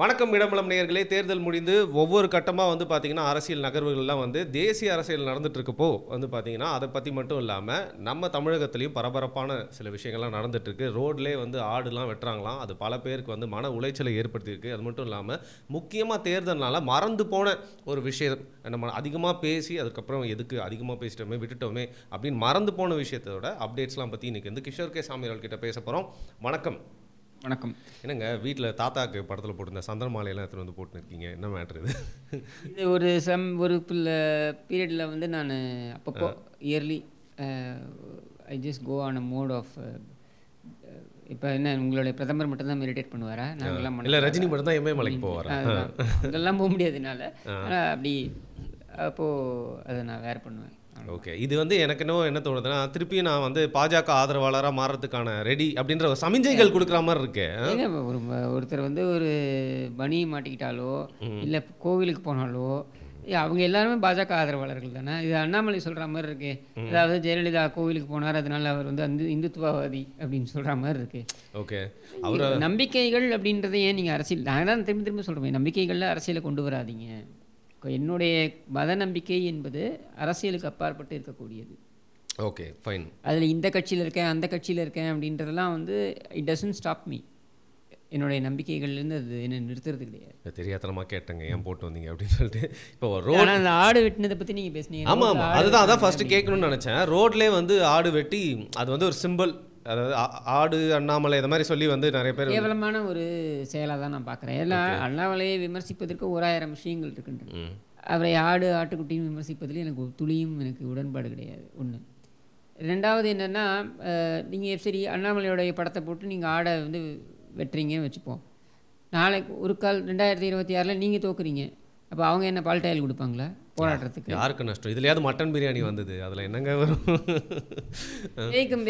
வணக்கம் இடம்பலம் நேயர்களே தேர்தல் முடிந்து ஒவ்வொரு கட்டமாக வந்து பார்த்திங்கன்னா அரசியல் நகர்வுகள்லாம் வந்து தேசிய அரசியல் நடந்துட்டுருக்கப்போ வந்து பார்த்திங்கன்னா அதை பற்றி மட்டும் இல்லாமல் நம்ம தமிழகத்துலேயும் பரபரப்பான சில விஷயங்கள்லாம் நடந்துகிட்ருக்கு ரோட்லேயே வந்து ஆடுலாம் வெட்டுறாங்களாம் அது பல பேருக்கு வந்து மன உளைச்சலை ஏற்படுத்தியிருக்கு அது மட்டும் இல்லாமல் முக்கியமாக தேர்தல்னால மறந்து போன ஒரு விஷயம் நம்ம அதிகமாக பேசி அதுக்கப்புறம் எதுக்கு அதிகமாக பேசிட்டோமே விட்டுட்டோமே அப்படின்னு மறந்து போன விஷயத்தோட அப்டேட்ஸ்லாம் பற்றி இன்றைக்கி வந்து கிஷோர் கே சாமியால் கிட்ட பேச போகிறோம் வணக்கம் வணக்கம் என்னங்க வீட்டில் தாத்தாக்கு படத்தில் போட்டிருந்த சந்தன மாலையெல்லாம் எடுத்துகிட்டு வந்து போட்டுருக்கீங்க என்ன மேட்ரு இது இது ஒரு சம் ஒரு பீரியடில் வந்து நான் அப்பப்போ early I just go on a mode of இப்போ என்ன உங்களுடைய பிரதமர் மட்டும்தான் மெடிடேட் பண்ணுவாரா நாங்கள்லாம் இல்லை ரஜினி மட்டும் தான் மலைக்கு போவார் அதெல்லாம் போக முடியாதுனால ஆனால் அப்படி அப்போது அதை நான் வேறு பண்ணுவேன் ஓகே இது வந்து எனக்கு இன்னும் என்ன தோணுதுன்னா திருப்பி நான் வந்து பாஜக ஆதரவாளராக மாறுறதுக்கான ரெடி அப்படின்ற சமிஞ்சைகள் கொடுக்குற மாதிரி இருக்கு ஒரு ஒருத்தர் வந்து ஒரு பனி மாட்டிக்கிட்டாலோ இல்லை கோவிலுக்கு போனாலோ அவங்க எல்லாருமே பாஜக ஆதரவாளர்கள் தானே இது அண்ணாமலை சொல்கிற மாதிரி இருக்கு அதாவது ஜெயலலிதா கோவிலுக்கு போனார் அதனால அவர் வந்து அந்த இந்துத்துவவாதி அப்படின்னு சொல்கிற மாதிரி இருக்கு ஓகே அவர் நம்பிக்கைகள் அப்படின்றத ஏன் நீங்கள் அரசியல் நான் தான் திரும்பி திரும்ப சொல்கிறேன் நம்பிக்கைகளில் அரசியலை கொண்டு வராதிங்க என்னுடைய மத நம்பிக்கை என்பது அரசியலுக்கு அப்பாற்பட்டு இருக்கக்கூடியது ஓகே ஃபைன் அதில் இந்த கட்சியில் இருக்கேன் அந்த கட்சியில் இருக்கேன் அப்படின்றதெல்லாம் வந்து இட் டசன்ட் ஸ்டாப் மீ என்னுடைய நம்பிக்கைகள்லேருந்து அது என்ன நிறுத்துறது கிடையாது தெரியாதனமாக கேட்டேங்க ஏன் போட்டு வந்தீங்க அப்படின்னு சொல்லிட்டு இப்போ ரோட் அந்த ஆடு வெட்டினதை பற்றி நீங்கள் பேசுனீங்க ஆமாம் ஆமாம் அதுதான் அதான் ஃபஸ்ட்டு கேட்கணும்னு நினச்சேன் ரோட்லேயே வந்து ஆடு வெட்டி அது வந்து ஒரு சிம்பிள் அதாவது ஆடு அண்ணாமலை இந்த மாதிரி சொல்லி வந்து நிறைய பேர் கேவலமான ஒரு செயலாக தான் நான் பார்க்குறேன் எல்லா அண்ணாமலையை விமர்சிப்பதற்கு ஆயிரம் விஷயங்கள் இருக்குன்றது அவரை ஆடு ஆட்டுக்குட்டியும் விமர்சிப்பதில் எனக்கு துளியும் எனக்கு உடன்பாடு கிடையாது ஒன்று ரெண்டாவது என்னென்னா நீங்கள் சரி அண்ணாமலையோடைய படத்தை போட்டு நீங்கள் ஆடை வந்து வெட்டுறீங்கன்னு வச்சுப்போம் நாளைக்கு ஒரு கால் ரெண்டாயிரத்தி இருபத்தி ஆறில் நீங்கள் தோக்குறீங்க அப்போ அவங்க என்ன பால்டாயில் கொடுப்பாங்களா போராட்டத்துக்கு யாருக்கு நஷ்டம் இதுலையாவது மட்டன் பிரியாணி வந்தது அதில் என்னங்க வரும்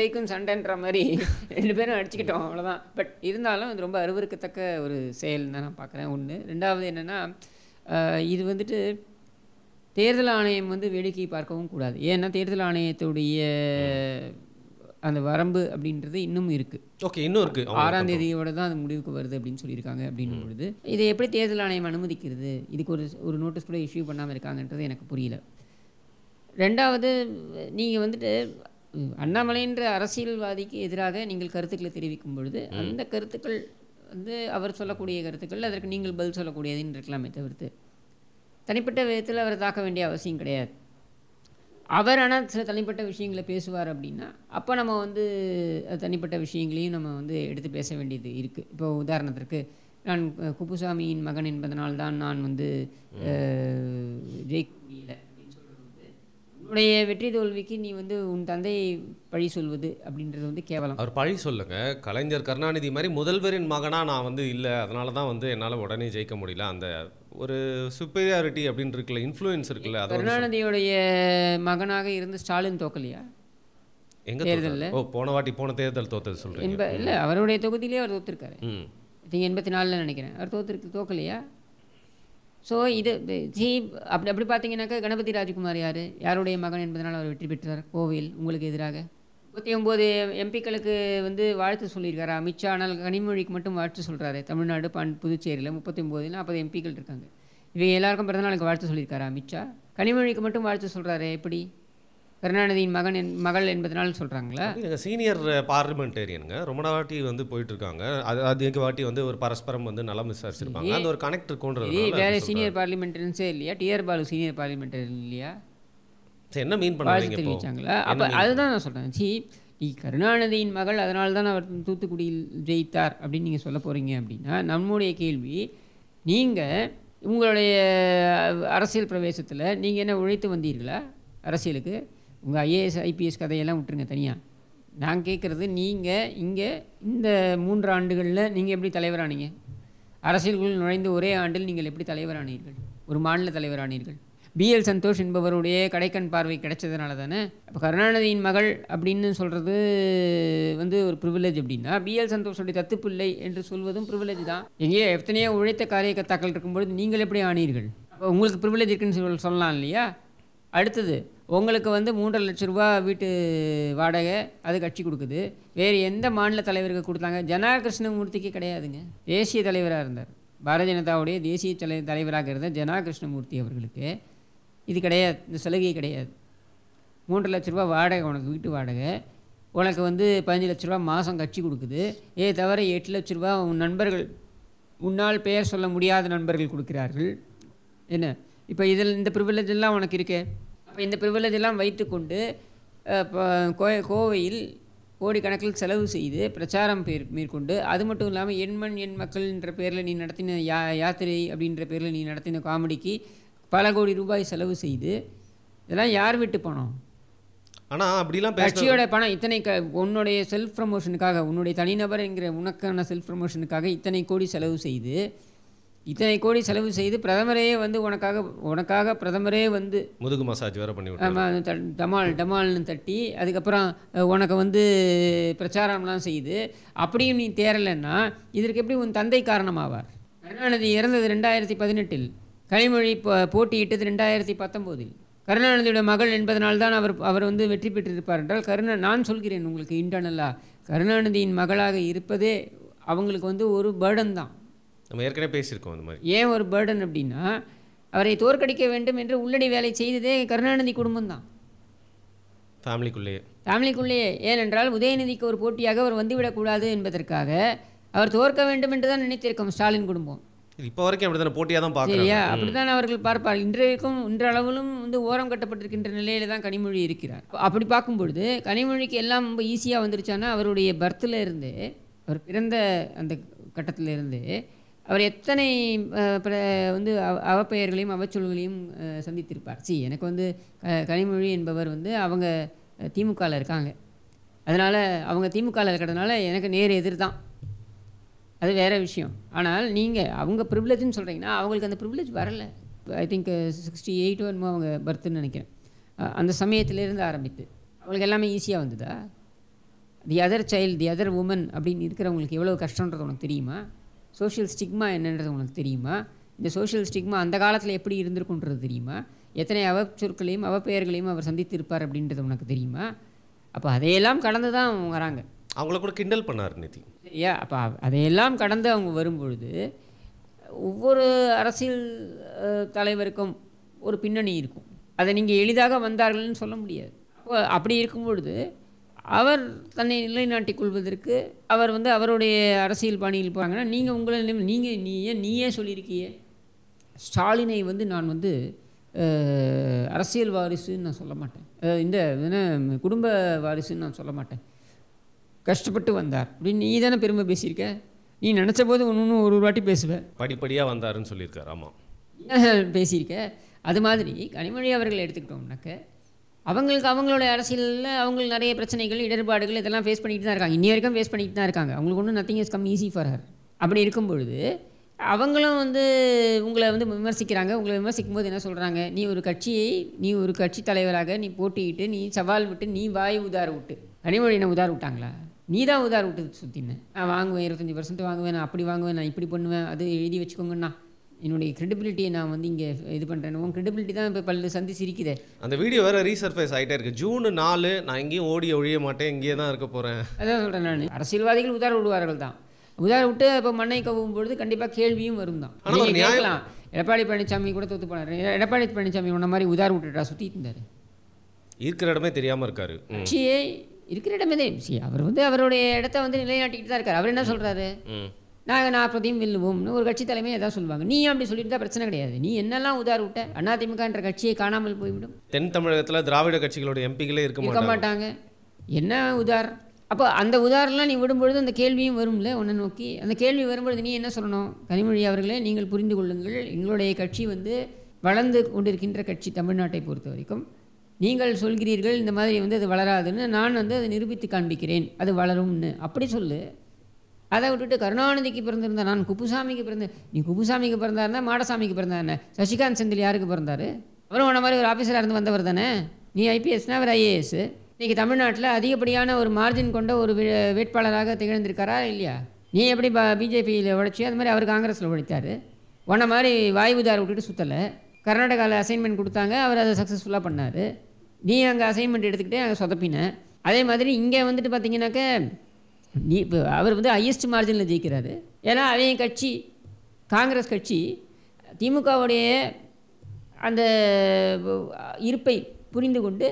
வேய்க்கும் சண்டைன்ற மாதிரி ரெண்டு பேரும் அடிச்சுக்கிட்டோம் அவ்வளோதான் பட் இருந்தாலும் இது ரொம்ப அருவருக்கத்தக்க ஒரு செயல் தான் நான் பார்க்குறேன் ஒன்று ரெண்டாவது என்னென்னா இது வந்துட்டு தேர்தல் ஆணையம் வந்து வேடிக்கை பார்க்கவும் கூடாது ஏன்னா தேர்தல் ஆணையத்துடைய அந்த வரம்பு அப்படின்றது இன்னும் இருக்கு ஓகே இன்னும் இருக்கு ஆறாம் தேதியோட தான் அது முடிவுக்கு வருது அப்படின்னு சொல்லியிருக்காங்க அப்படின்னும் பொழுது இதை எப்படி தேர்தல் ஆணையம் அனுமதிக்கிறது இதுக்கு ஒரு ஒரு நோட்டீஸ் கூட இஷ்யூ பண்ணாமல் இருக்காங்கன்றது எனக்கு புரியல ரெண்டாவது நீங்கள் வந்துட்டு அண்ணாமலைன்ற அரசியல்வாதிக்கு எதிராக நீங்கள் கருத்துக்களை தெரிவிக்கும் பொழுது அந்த கருத்துக்கள் வந்து அவர் சொல்லக்கூடிய கருத்துக்கள் அதற்கு நீங்கள் பதில் சொல்லக்கூடியதுன்னு இருக்கலாமே தவிர்த்து தனிப்பட்ட விதத்தில் அவர் தாக்க வேண்டிய அவசியம் கிடையாது அவர் ஆனால் சில தனிப்பட்ட விஷயங்களை பேசுவார் அப்படின்னா அப்போ நம்ம வந்து தனிப்பட்ட விஷயங்களையும் நம்ம வந்து எடுத்து பேச வேண்டியது இருக்குது இப்போ உதாரணத்திற்கு நான் குப்புசாமியின் மகன் என்பதனால்தான் நான் வந்து ஜெயிக்க முடியல உன்னுடைய வெற்றி தோல்விக்கு நீ வந்து உன் தந்தை பழி சொல்வது அப்படின்றது வந்து கேவலம் அவர் பழி சொல்லுங்க கலைஞர் கருணாநிதி மாதிரி முதல்வரின் மகனாக நான் வந்து இல்லை அதனால தான் வந்து என்னால் உடனே ஜெயிக்க முடியல அந்த ஒரு சுப்பீரியாரிட்டி அப்படின்னு இருக்குல்ல இன்ஃப்ளூயன்ஸ் இருக்குல்ல கருணாநிதியுடைய மகனாக இருந்து ஸ்டாலின் தோக்கலையா எங்க தேர்தலில் ஓ போன வாட்டி போன தேர்தல் தோத்தது சொல்கிறேன் இல்லை அவருடைய தொகுதியிலே அவர் தோத்துருக்காரு நீங்கள் எண்பத்தி நாலில் நினைக்கிறேன் அவர் தோத்துருக்கு தோக்கலையா ஸோ இது ஜி அப்படி அப்படி பார்த்தீங்கன்னாக்கா கணபதி ராஜ்குமார் யார் யாருடைய மகன் என்பதனால் அவர் வெற்றி பெற்றார் கோவில் உங்களுக்கு எதிராக முப்பத்தி ஒம்பது எம்பிக்களுக்கு வந்து வாழ்த்து சொல்லியிருக்காரு அமித்ஷா ஆனால் கனிமொழிக்கு மட்டும் வாழ்த்து சொல்கிறாரு தமிழ்நாடு பண் புதுச்சேரியில் முப்பத்தி ஒம்பது நாற்பது எம்பிக்கள் இருக்காங்க இவங்க எல்லாருக்கும் பிறந்தநாளுக்கு வாழ்த்து சொல்லியிருக்காரு அமித்ஷா கனிமொழிக்கு மட்டும் வாழ்த்து சொல்கிறாரு எப்படி கருணாநிதியின் மகன் என் மகள் என்பதனால் சொல்கிறாங்களா எங்கள் சீனியர் பார்லிமெண்டேரியனுங்க ரொம்ப வாட்டி வந்து போயிட்டுருக்காங்க அது எங்கள் வாட்டி வந்து ஒரு பரஸ்பரம் வந்து நலம் விசாரிச்சிருப்பாங்க அந்த ஒரு கனெக்ட் இருக்கும் வேறு சீனியர் பார்லிமெண்டரியன்ஸே இல்லையா டிஆர் பாலு சீனியர் பார்லிமெண்டரியன் இல்லையா என்ன மீன் பண்ணுவாங்க தெரிவிச்சாங்களா அப்போ அதுதான் நான் சொல்கிறேன் சி நீ கருணாநிதியின் மகள் அதனால தான் அவர் தூத்துக்குடியில் ஜெயித்தார் அப்படின்னு நீங்கள் சொல்ல போகிறீங்க அப்படின்னா நம்முடைய கேள்வி நீங்கள் உங்களுடைய அரசியல் பிரவேசத்தில் நீங்கள் என்ன உழைத்து வந்தீர்களா அரசியலுக்கு உங்கள் ஐஏஎஸ் ஐபிஎஸ் கதையெல்லாம் விட்டுருங்க தனியாக நான் கேட்குறது நீங்கள் இங்கே இந்த மூன்று ஆண்டுகளில் நீங்கள் எப்படி தலைவரானீங்க அரசியல்குள் நுழைந்து ஒரே ஆண்டில் நீங்கள் எப்படி தலைவரானீர்கள் ஒரு மாநில தலைவரானீர்கள் பிஎல் சந்தோஷ் என்பவருடைய கடைக்கண் பார்வை கிடைச்சதுனால தானே இப்போ கருணாநிதியின் மகள் அப்படின்னு சொல்கிறது வந்து ஒரு ப்ரிவிலேஜ் அப்படின்னா பிஎல் சந்தோஷுடைய தத்துப்பிள்ளை என்று சொல்வதும் ப்ரிவிலேஜ் தான் எங்கேயோ எத்தனையோ உழைத்த காரிய கத்தாக்கள் இருக்கும்பொழுது நீங்கள் எப்படி ஆனீர்கள் உங்களுக்கு ப்ரிவிலேஜ் இருக்குன்னு சொல் சொல்லலாம் இல்லையா அடுத்தது உங்களுக்கு வந்து மூன்றரை லட்ச ரூபா வீட்டு வாடகை அது கட்சி கொடுக்குது வேறு எந்த மாநில தலைவருக்கு கொடுத்தாங்க ஜனா கிருஷ்ணமூர்த்திக்கு கிடையாதுங்க தேசிய தலைவராக இருந்தார் பாரதிய ஜனதாவுடைய தேசிய தலை தலைவராக இருந்த ஜனா கிருஷ்ணமூர்த்தி அவர்களுக்கு இது கிடையாது இந்த சலுகை கிடையாது மூன்று லட்ச ரூபா வாடகை உனக்கு வீட்டு வாடகை உனக்கு வந்து பதினஞ்சு லட்ச ரூபா மாதம் கட்சி கொடுக்குது ஏ தவிர எட்டு லட்ச ரூபா உன் நண்பர்கள் உன்னால் பெயர் சொல்ல முடியாத நண்பர்கள் கொடுக்கிறார்கள் என்ன இப்போ இதில் இந்த ப்ரிவிலேஜ் எல்லாம் உனக்கு இருக்கே அப்போ இந்த ப்ரிவிலேஜ் எல்லாம் வைத்துக்கொண்டு கோவையில் கோடிக்கணக்கில் செலவு செய்து பிரச்சாரம் மேற்கொண்டு அது மட்டும் இல்லாமல் எண்மண் எண் மக்கள்ன்ற பேரில் நீ நடத்தின யா யாத்திரை அப்படின்ற பேரில் நீ நடத்தின காமெடிக்கு பல கோடி ரூபாய் செலவு செய்து இதெல்லாம் யார் விட்டு பணம் ஆனால் அப்படிலாம் கட்சியோட பணம் இத்தனை க உன்னுடைய செல்ஃப் ப்ரமோஷனுக்காக உன்னுடைய தனிநபர் என்கிற உனக்கான செல்ஃப் ப்ரமோஷனுக்காக இத்தனை கோடி செலவு செய்து இத்தனை கோடி செலவு செய்து பிரதமரே வந்து உனக்காக உனக்காக பிரதமரே வந்து முதுகு மசாஜ் வேறு பண்ணி ஆமாம் டமால் டமால்னு தட்டி அதுக்கப்புறம் உனக்கு வந்து பிரச்சாரம்லாம் செய்து அப்படியும் நீ தேரலைன்னா இதற்கு எப்படி உன் தந்தை காரணமாவார் கருணாநிதி இறந்தது ரெண்டாயிரத்தி பதினெட்டில் கனிமொழி இப்போ போட்டியிட்டது ரெண்டாயிரத்தி பத்தொம்போதில் கருணாநிதியோட மகள் என்பதனால்தான் அவர் அவர் வந்து வெற்றி பெற்றிருப்பார் என்றால் கருணா நான் சொல்கிறேன் உங்களுக்கு இன்டர்னலாக கருணாநிதியின் மகளாக இருப்பதே அவங்களுக்கு வந்து ஒரு பேர்டன் தான் நம்ம ஏற்கனவே பேசியிருக்கோம் அந்த மாதிரி ஏன் ஒரு பேர்டன் அப்படின்னா அவரை தோற்கடிக்க வேண்டும் என்று உள்ளடி வேலை செய்ததே கருணாநிதி குடும்பம் தான் ஃபேமிலிக்குள்ளேயே ஃபேமிலிக்குள்ளேயே ஏனென்றால் உதயநிதிக்கு ஒரு போட்டியாக அவர் வந்துவிடக்கூடாது என்பதற்காக அவர் தோற்க வேண்டும் என்று தான் நினைத்திருக்கோம் ஸ்டாலின் குடும்பம் இப்போ வரைக்கும் அப்படி தானே போட்டியாக தான் பார்க்குறாங்க அப்படி தானே அவர்கள் பார்ப்பார் இன்றைக்கும் இன்றளவிலும் வந்து ஓரம் கட்டப்பட்டிருக்கின்ற நிலையில் தான் கனிமொழி இருக்கிறார் அப்படி பார்க்கும்பொழுது கனிமொழிக்கு எல்லாம் ரொம்ப ஈஸியாக வந்துருச்சான்னா அவருடைய பர்த்தில் இருந்து அவர் பிறந்த அந்த கட்டத்தில் இருந்து அவர் எத்தனை வந்து அவ அவப்பெயர்களையும் அவச்சொல்களையும் சந்தித்திருப்பார் சி எனக்கு வந்து கனிமொழி என்பவர் வந்து அவங்க திமுகவில் இருக்காங்க அதனால் அவங்க திமுகவில் இருக்கிறதுனால எனக்கு நேர் எதிர் தான் அது வேறு விஷயம் ஆனால் நீங்கள் அவங்க ப்ரிவிலேஜ்னு சொல்கிறீங்கன்னா அவங்களுக்கு அந்த ப்ரிவிலேஜ் வரலை ஐ திங்க் சிக்ஸ்டி எயிட் என்னமோ அவங்க பர்த்துன்னு நினைக்கிறேன் அந்த சமயத்திலேருந்து ஆரம்பித்து அவங்களுக்கு எல்லாமே ஈஸியாக வந்ததா the other child the other woman அப்படின்னு இருக்கிறவங்களுக்கு எவ்வளோ கஷ்டன்றது உனக்கு தெரியுமா சோஷியல் ஸ்டிக்மா என்னன்றது உங்களுக்கு தெரியுமா இந்த சோஷியல் ஸ்டிக்மா அந்த காலத்தில் எப்படி இருந்திருக்குன்றது தெரியுமா எத்தனை அவ சொற்களையும் அவப்பெயர்களையும் அவர் சந்தித்திருப்பார் அப்படின்றது உனக்கு தெரியுமா அப்போ அதையெல்லாம் கடந்து தான் வராங்க அவங்கள கூட கிண்டல் பண்ணார் நிதி ஏன் அப்போ அதையெல்லாம் கடந்து அவங்க வரும்பொழுது ஒவ்வொரு அரசியல் தலைவருக்கும் ஒரு பின்னணி இருக்கும் அதை நீங்கள் எளிதாக வந்தார்கள்னு சொல்ல முடியாது அப்போ அப்படி இருக்கும் பொழுது அவர் தன்னை நிலைநாட்டிக் கொள்வதற்கு அவர் வந்து அவருடைய அரசியல் பாணியில் போகிறாங்கன்னா நீங்கள் உங்களை நீங்கள் நீயே நீயே சொல்லியிருக்கிய ஸ்டாலினை வந்து நான் வந்து அரசியல் வாரிசுன்னு நான் சொல்ல மாட்டேன் இந்த குடும்ப வாரிசுன்னு நான் சொல்ல மாட்டேன் கஷ்டப்பட்டு வந்தார் அப்படின்னு நீ தானே பெருமை பேசியிருக்க நீ நினச்ச போது ஒன்று ஒரு வாட்டி பேசுவேன் படிப்படியாக வந்தாருன்னு சொல்லியிருக்கார் ஆமாம் பேசியிருக்க அது மாதிரி கனிமொழி அவர்கள் எடுத்துக்கிட்டோம்னாக்க அவங்களுக்கு அவங்களோட அரசியலில் அவங்களுக்கு நிறைய பிரச்சனைகள் இடர்பாடுகள் இதெல்லாம் ஃபேஸ் பண்ணிக்கிட்டு தான் இருக்காங்க இன்னி வரைக்கும் ஃபேஸ் பண்ணிட்டு தான் இருக்காங்க அவங்களுக்கு ஒன்றும் nothing is come easy for her அப்படி இருக்கும் பொழுது அவங்களும் வந்து உங்களை வந்து விமர்சிக்கிறாங்க உங்களை விமர்சிக்கும் போது என்ன சொல்கிறாங்க நீ ஒரு கட்சியை நீ ஒரு கட்சி தலைவராக நீ போட்டிக்கிட்டு நீ சவால் விட்டு நீ வாய் உதார விட்டு கனிமொழி என்ன உதார விட்டாங்களா நீ தான் உதார் விட்டு சுற்றினேன் நான் வாங்குவேன் இருபத்தஞ்சி பர்சன்ட் வாங்குவேன் நான் அப்படி வாங்குவேன் நான் இப்படி பண்ணுவேன் அது எழுதி வச்சுக்கோங்கண்ணா என்னுடைய கிரெடிபிலிட்டியை நான் வந்து இங்கே இது பண்ணுறேன் உன் கிரெடிபிலிட்டி தான் இப்போ பல்லு சந்தி சிரிக்குது அந்த வீடியோ வேறு ரீசர்ஃபைஸ் ஆகிட்டே இருக்குது ஜூன் நாலு நான் எங்கேயும் ஓடி ஒழிய மாட்டேன் இங்கேயே தான் இருக்க போகிறேன் அதான் சொல்கிறேன் நான் அரசியல்வாதிகள் உதார விடுவார்கள் தான் உதார விட்டு இப்போ மண்ணை கவும் பொழுது கண்டிப்பாக கேள்வியும் வரும் தான் கேட்கலாம் எடப்பாடி பழனிசாமி கூட தொத்து போனார் எடப்பாடி பழனிசாமி உன்ன மாதிரி உதார விட்டுட்டா சுற்றிட்டு இருந்தார் இருக்கிற இடமே தெரியாமல் இருக்காரு கட்சியை இருக்கிற இடமே தான் அவர் வந்து அவருடைய இடத்த வந்து நிலைநாட்டிக்கிட்டு தான் இருக்கார் அவர் என்ன சொல்கிறாரு நாங்கள் நாற்பதையும் வெல்லுவோம் ஒரு கட்சி தலைமையை எதாவது சொல்லுவாங்க நீ அப்படி சொல்லிட்டு தான் பிரச்சனை கிடையாது நீ என்னெல்லாம் உதார் விட்ட அதிமுகன்ற கட்சியை காணாமல் போய்விடும் தென் தமிழகத்தில் திராவிட கட்சிகளோட எம்பிகளே இருக்க மாட்டாங்க என்ன உதார் அப்போ அந்த உதாரணம்லாம் நீ விடும்பொழுது அந்த கேள்வியும் வரும்ல உன்னை நோக்கி அந்த கேள்வி வரும்பொழுது நீ என்ன சொல்லணும் கனிமொழி அவர்களே நீங்கள் புரிந்து கொள்ளுங்கள் எங்களுடைய கட்சி வந்து வளர்ந்து கொண்டிருக்கின்ற கட்சி தமிழ்நாட்டை பொறுத்த வரைக்கும் நீங்கள் சொல்கிறீர்கள் இந்த மாதிரி வந்து அது வளராதுன்னு நான் வந்து அதை நிரூபித்து காண்பிக்கிறேன் அது வளரும்னு அப்படி சொல்லு அதை விட்டுட்டு கருணாநிதிக்கு பிறந்திருந்த நான் குப்புசாமிக்கு பிறந்த நீ குப்புசாமிக்கு பிறந்தாருன்னா மாடசாமிக்கு பிறந்தாருண்ணே சசிகாந்த் செந்தில் யாருக்கு பிறந்தார் அவரும் உன மாதிரி ஒரு ஆஃபீஸராக இருந்து வந்தவர் தானே நீ ஐபிஎஸ்னா அவர் ஐஏஎஸ் இன்றைக்கி தமிழ்நாட்டில் அதிகப்படியான ஒரு மார்ஜின் கொண்ட ஒரு வேட்பாளராக திகழ்ந்திருக்காரா இல்லையா நீ எப்படி பா பிஜேபியில் உழைச்சியோ அது மாதிரி அவர் காங்கிரஸில் உழைத்தார் உன மாதிரி வாயுதார் விட்டுட்டு சுற்றலை கர்நாடகாவில் அசைன்மெண்ட் கொடுத்தாங்க அவர் அதை சக்ஸஸ்ஃபுல்லாக பண்ணார் நீ அங்கே அசைன்மெண்ட் எடுத்துக்கிட்டே அங்கே சொதப்பினேன் அதே மாதிரி இங்கே வந்துட்டு பார்த்தீங்கன்னாக்க நீ இப்போ அவர் வந்து ஹையஸ்ட் மார்ஜினில் ஜெயிக்கிறாரு ஏன்னா அதே கட்சி காங்கிரஸ் கட்சி திமுகவுடைய அந்த இருப்பை புரிந்து கொண்டு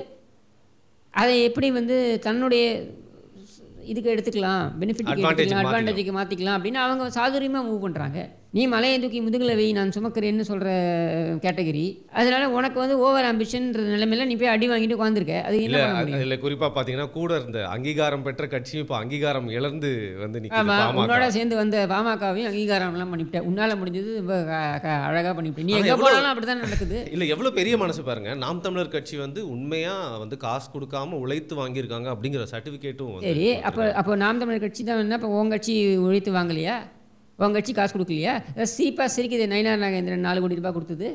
அதை எப்படி வந்து தன்னுடைய இதுக்கு எடுத்துக்கலாம் பெனிஃபிட் அட்வான்டேஜுக்கு மாற்றிக்கலாம் அப்படின்னு அவங்க சாதுரியமாக மூவ் பண்ணுறாங்க நீ மலையை தூக்கி முதுகில் வை நான் சுமக்கிறேன்னு சொல்கிற கேட்டகரி அதனால உனக்கு வந்து ஓவர் ஆம்பிஷன்ற நிலைமையில் நீ போய் அடி வாங்கிட்டு உட்காந்துருக்க அது இல்லை இல்லை குறிப்பாக பார்த்தீங்கன்னா கூட இருந்த அங்கீகாரம் பெற்ற கட்சியும் இப்போ அங்கீகாரம் இழந்து வந்து நீ உன்னோட சேர்ந்து வந்த பாமகவையும் அங்கீகாரம்லாம் பண்ணிவிட்டேன் உன்னால் முடிஞ்சது ரொம்ப அழகாக பண்ணிவிட்டேன் நீ எங்கே போனாலும் அப்படி தான் நடக்குது இல்லை எவ்வளோ பெரிய மனசு பாருங்கள் நாம் தமிழர் கட்சி வந்து உண்மையாக வந்து காசு கொடுக்காம உழைத்து வாங்கியிருக்காங்க அப்படிங்கிற சர்டிஃபிகேட்டும் சரி அப்போ அப்போ நாம் தமிழர் கட்சி தான் என்ன இப்போ உன் கட்சி உழைத்து வாங்கலையா உங்கள் கட்சி காசு கொடுக்கலையா சீப்பாக சிரிக்குது நைனார் நாகேந்திரன் நாலு கோடி ரூபாய் கொடுத்தது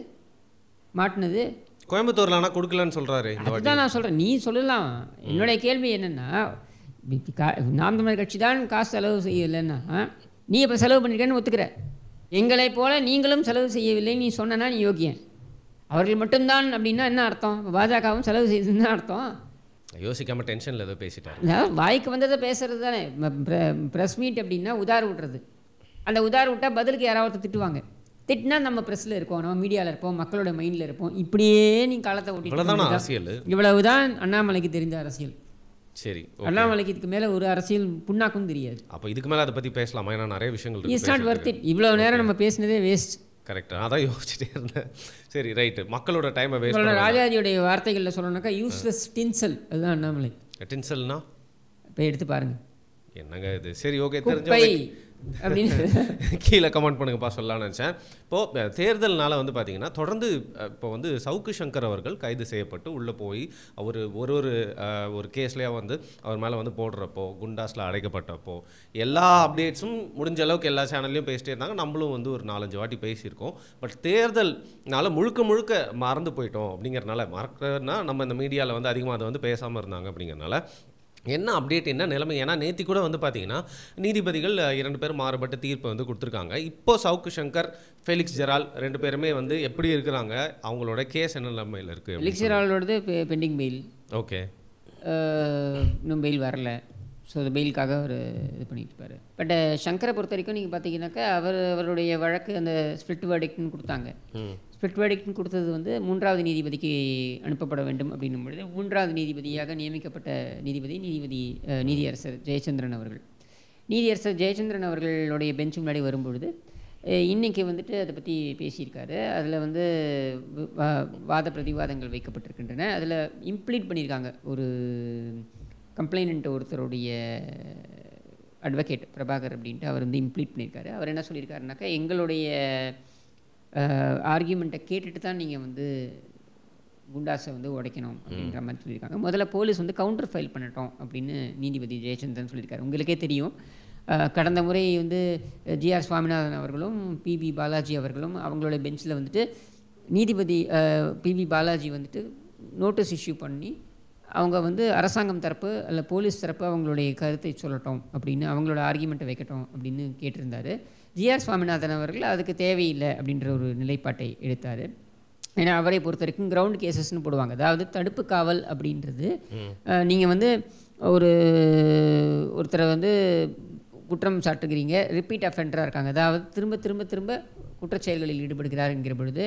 மாட்டினது கோயம்புத்தூரில் ஆனால் கொடுக்கலன்னு சொல்கிறாரு அதுதான் நான் சொல்கிறேன் நீ சொல்லலாம் என்னுடைய கேள்வி என்னென்னா நாம் தமிழர் கட்சி தான் காசு செலவு செய்யலைன்னா நீ இப்போ செலவு பண்ணிருக்கேன்னு ஒத்துக்கிற எங்களை போல் நீங்களும் செலவு செய்யவில்லை நீ சொன்னனா நீ யோகியன் அவர்கள் மட்டும்தான் அப்படின்னா என்ன அர்த்தம் பாஜகவும் செலவு செய்ததுன்னு அர்த்தம் யோசிக்காமல் டென்ஷனில் ஏதோ பேசிட்டாரு வாய்க்கு வந்ததை பேசுறது தானே ப்ரெஸ் மீட் அப்படின்னா உதார விட்றது அந்த உதாரணம் விட்டால் பதிலுக்கு யாராவது திட்டுவாங்க திட்டினா நம்ம ப்ரெஸ்ஸில் இருப்போம் நம்ம மீடியாவில் இருப்போம் மக்களோட மைண்டில் இருப்போம் இப்படியே நீ காலத்தை ஓட்டி அரசியல் இவ்வளவுதான் அண்ணாமலைக்கு தெரிந்த அரசியல் சரி அண்ணாமலைக்கு இதுக்கு மேலே ஒரு அரசியல் புண்ணாக்கும் தெரியாது அப்போ இதுக்கு மேலே அதை பற்றி பேசலாமா ஏன்னா நிறைய விஷயங்கள் இட்ஸ் நாட் ஒர்த் இட் இவ்வளோ நேரம் நம்ம பேசினதே வேஸ்ட் கரெக்டாக அதான் யோசிச்சுட்டே இருந்தேன் சரி ரைட்டு மக்களோட டைமை வேஸ்ட் ராஜாஜியுடைய வார்த்தைகளில் சொல்லணும்னாக்கா யூஸ்லெஸ் டின்சல் அதுதான் அண்ணாமலை டின்சல்னா இப்போ எடுத்து பாருங்கள் என்னங்க இது சரி ஓகே தெரிஞ்சு அப்படின்னு கீழே கமெண்ட் பண்ணுங்கப்பா சொல்லலாம்னு நினச்சேன் இப்போது தேர்தல்னால் வந்து பார்த்திங்கன்னா தொடர்ந்து இப்போ வந்து சவுக்கு சங்கர் அவர்கள் கைது செய்யப்பட்டு உள்ளே போய் அவர் ஒரு ஒரு ஒரு கேஸ்லேயே வந்து அவர் மேலே வந்து போடுறப்போ குண்டாஸில் அடைக்கப்பட்டப்போ எல்லா அப்டேட்ஸும் முடிஞ்ச அளவுக்கு எல்லா சேனல்லையும் பேசிட்டே இருந்தாங்க நம்மளும் வந்து ஒரு நாலஞ்சு வாட்டி பேசியிருக்கோம் பட் தேர்தல்னால முழுக்க முழுக்க மறந்து போயிட்டோம் அப்படிங்கிறனால மறக்கிறதுனா நம்ம இந்த மீடியாவில் வந்து அதிகமாக அதை வந்து பேசாமல் இருந்தாங்க அப்படிங்கிறனால என்ன அப்டேட் என்ன நிலைமை ஏன்னா நேற்று கூட வந்து பார்த்தீங்கன்னா நீதிபதிகள் இரண்டு பேரும் மாறுபட்ட தீர்ப்பை வந்து கொடுத்துருக்காங்க இப்போ சவுக்கு சங்கர் ஃபெலிக்ஸ் ஜெரால் ரெண்டு பேருமே வந்து எப்படி இருக்கிறாங்க அவங்களோட கேஸ் என்ன நிலைமையில் இருக்குது ஃபெலிக்ஸ் ஜெராலோடது பெண்டிங் பெயில் ஓகே இன்னும் பெயில் வரல ஸோ அது பெயிலுக்காக அவர் இது இருப்பார் பட் சங்கரை பொறுத்த வரைக்கும் நீங்கள் பார்த்தீங்கன்னாக்கா அவர் அவருடைய வழக்கு அந்த ஸ்பிரிட் வேர்டிக்ட்னு கொடுத்தாங்க ஸ்பிட்வேடிக்ட்னு கொடுத்தது வந்து மூன்றாவது நீதிபதிக்கு அனுப்பப்பட வேண்டும் அப்படின்னும் பொழுது மூன்றாவது நீதிபதியாக நியமிக்கப்பட்ட நீதிபதி நீதிபதி நீதியரசர் ஜெயச்சந்திரன் அவர்கள் நீதியரசர் ஜெயச்சந்திரன் அவர்களுடைய பெஞ்ச் முன்னாடி வரும்பொழுது இன்றைக்கி வந்துட்டு அதை பற்றி பேசியிருக்காரு அதில் வந்து வாத பிரதிவாதங்கள் வைக்கப்பட்டிருக்கின்றன அதில் இம்ப்ளீட் பண்ணியிருக்காங்க ஒரு கம்ப்ளைனண்ட் ஒருத்தருடைய அட்வொகேட் பிரபாகர் அப்படின்ட்டு அவர் வந்து இம்ப்ளீட் பண்ணியிருக்காரு அவர் என்ன சொல்லியிருக்காருனாக்கா எங்களுடைய ஆர்கியூமெண்ட்டை கேட்டுட்டு தான் நீங்கள் வந்து குண்டாஸை வந்து உடைக்கணும் அப்படின்ற மாதிரி சொல்லியிருக்காங்க முதல்ல போலீஸ் வந்து கவுண்டர் ஃபைல் பண்ணட்டோம் அப்படின்னு நீதிபதி ஜெயச்சந்திரன் சொல்லியிருக்காரு உங்களுக்கே தெரியும் கடந்த முறை வந்து ஜிஆர் சுவாமிநாதன் அவர்களும் பிபி பாலாஜி அவர்களும் அவங்களோட பெஞ்சில் வந்துட்டு நீதிபதி பிபி பாலாஜி வந்துட்டு நோட்டீஸ் இஷ்யூ பண்ணி அவங்க வந்து அரசாங்கம் தரப்பு அல்ல போலீஸ் தரப்பு அவங்களுடைய கருத்தை சொல்லட்டும் அப்படின்னு அவங்களோட ஆர்கியூமெண்ட்டை வைக்கட்டும் அப்படின்னு கேட்டிருந்தாரு ஜிஆர் சுவாமிநாதன் அவர்கள் அதுக்கு தேவையில்லை அப்படின்ற ஒரு நிலைப்பாட்டை எடுத்தார் ஏன்னா அவரை பொறுத்த வரைக்கும் கிரவுண்ட் கேசஸ்ன்னு போடுவாங்க அதாவது தடுப்பு காவல் அப்படின்றது நீங்கள் வந்து ஒரு ஒருத்தரை வந்து குற்றம் சாட்டுகிறீங்க ரிப்பீட் அஃபெண்டராக இருக்காங்க அதாவது திரும்ப திரும்ப திரும்ப குற்றச்செயல்களில் ஈடுபடுகிறார் என்கிற பொழுது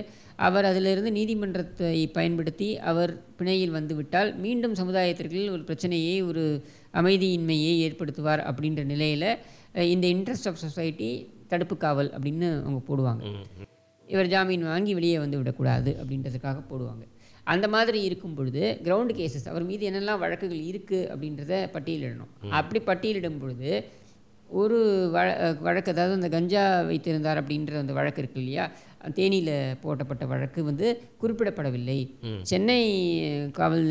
அவர் அதிலிருந்து நீதிமன்றத்தை பயன்படுத்தி அவர் பிணையில் வந்துவிட்டால் மீண்டும் சமுதாயத்திற்குள் ஒரு பிரச்சனையை ஒரு அமைதியின்மையை ஏற்படுத்துவார் அப்படின்ற நிலையில் இந்த இன்ட்ரெஸ்ட் ஆஃப் சொசைட்டி தடுப்பு காவல் அப்படின்னு அவங்க போடுவாங்க இவர் ஜாமீன் வாங்கி வெளியே வந்து விடக்கூடாது அப்படின்றதுக்காக போடுவாங்க அந்த மாதிரி இருக்கும் பொழுது கிரவுண்டு கேசஸ் அவர் மீது என்னெல்லாம் வழக்குகள் இருக்குது அப்படின்றத பட்டியலிடணும் அப்படி பட்டியலிடும் பொழுது ஒரு வழ வழக்கு அதாவது அந்த கஞ்சா வைத்திருந்தார் அப்படின்ற அந்த வழக்கு இருக்கு இல்லையா தேனியில் போட்டப்பட்ட வழக்கு வந்து குறிப்பிடப்படவில்லை சென்னை காவல்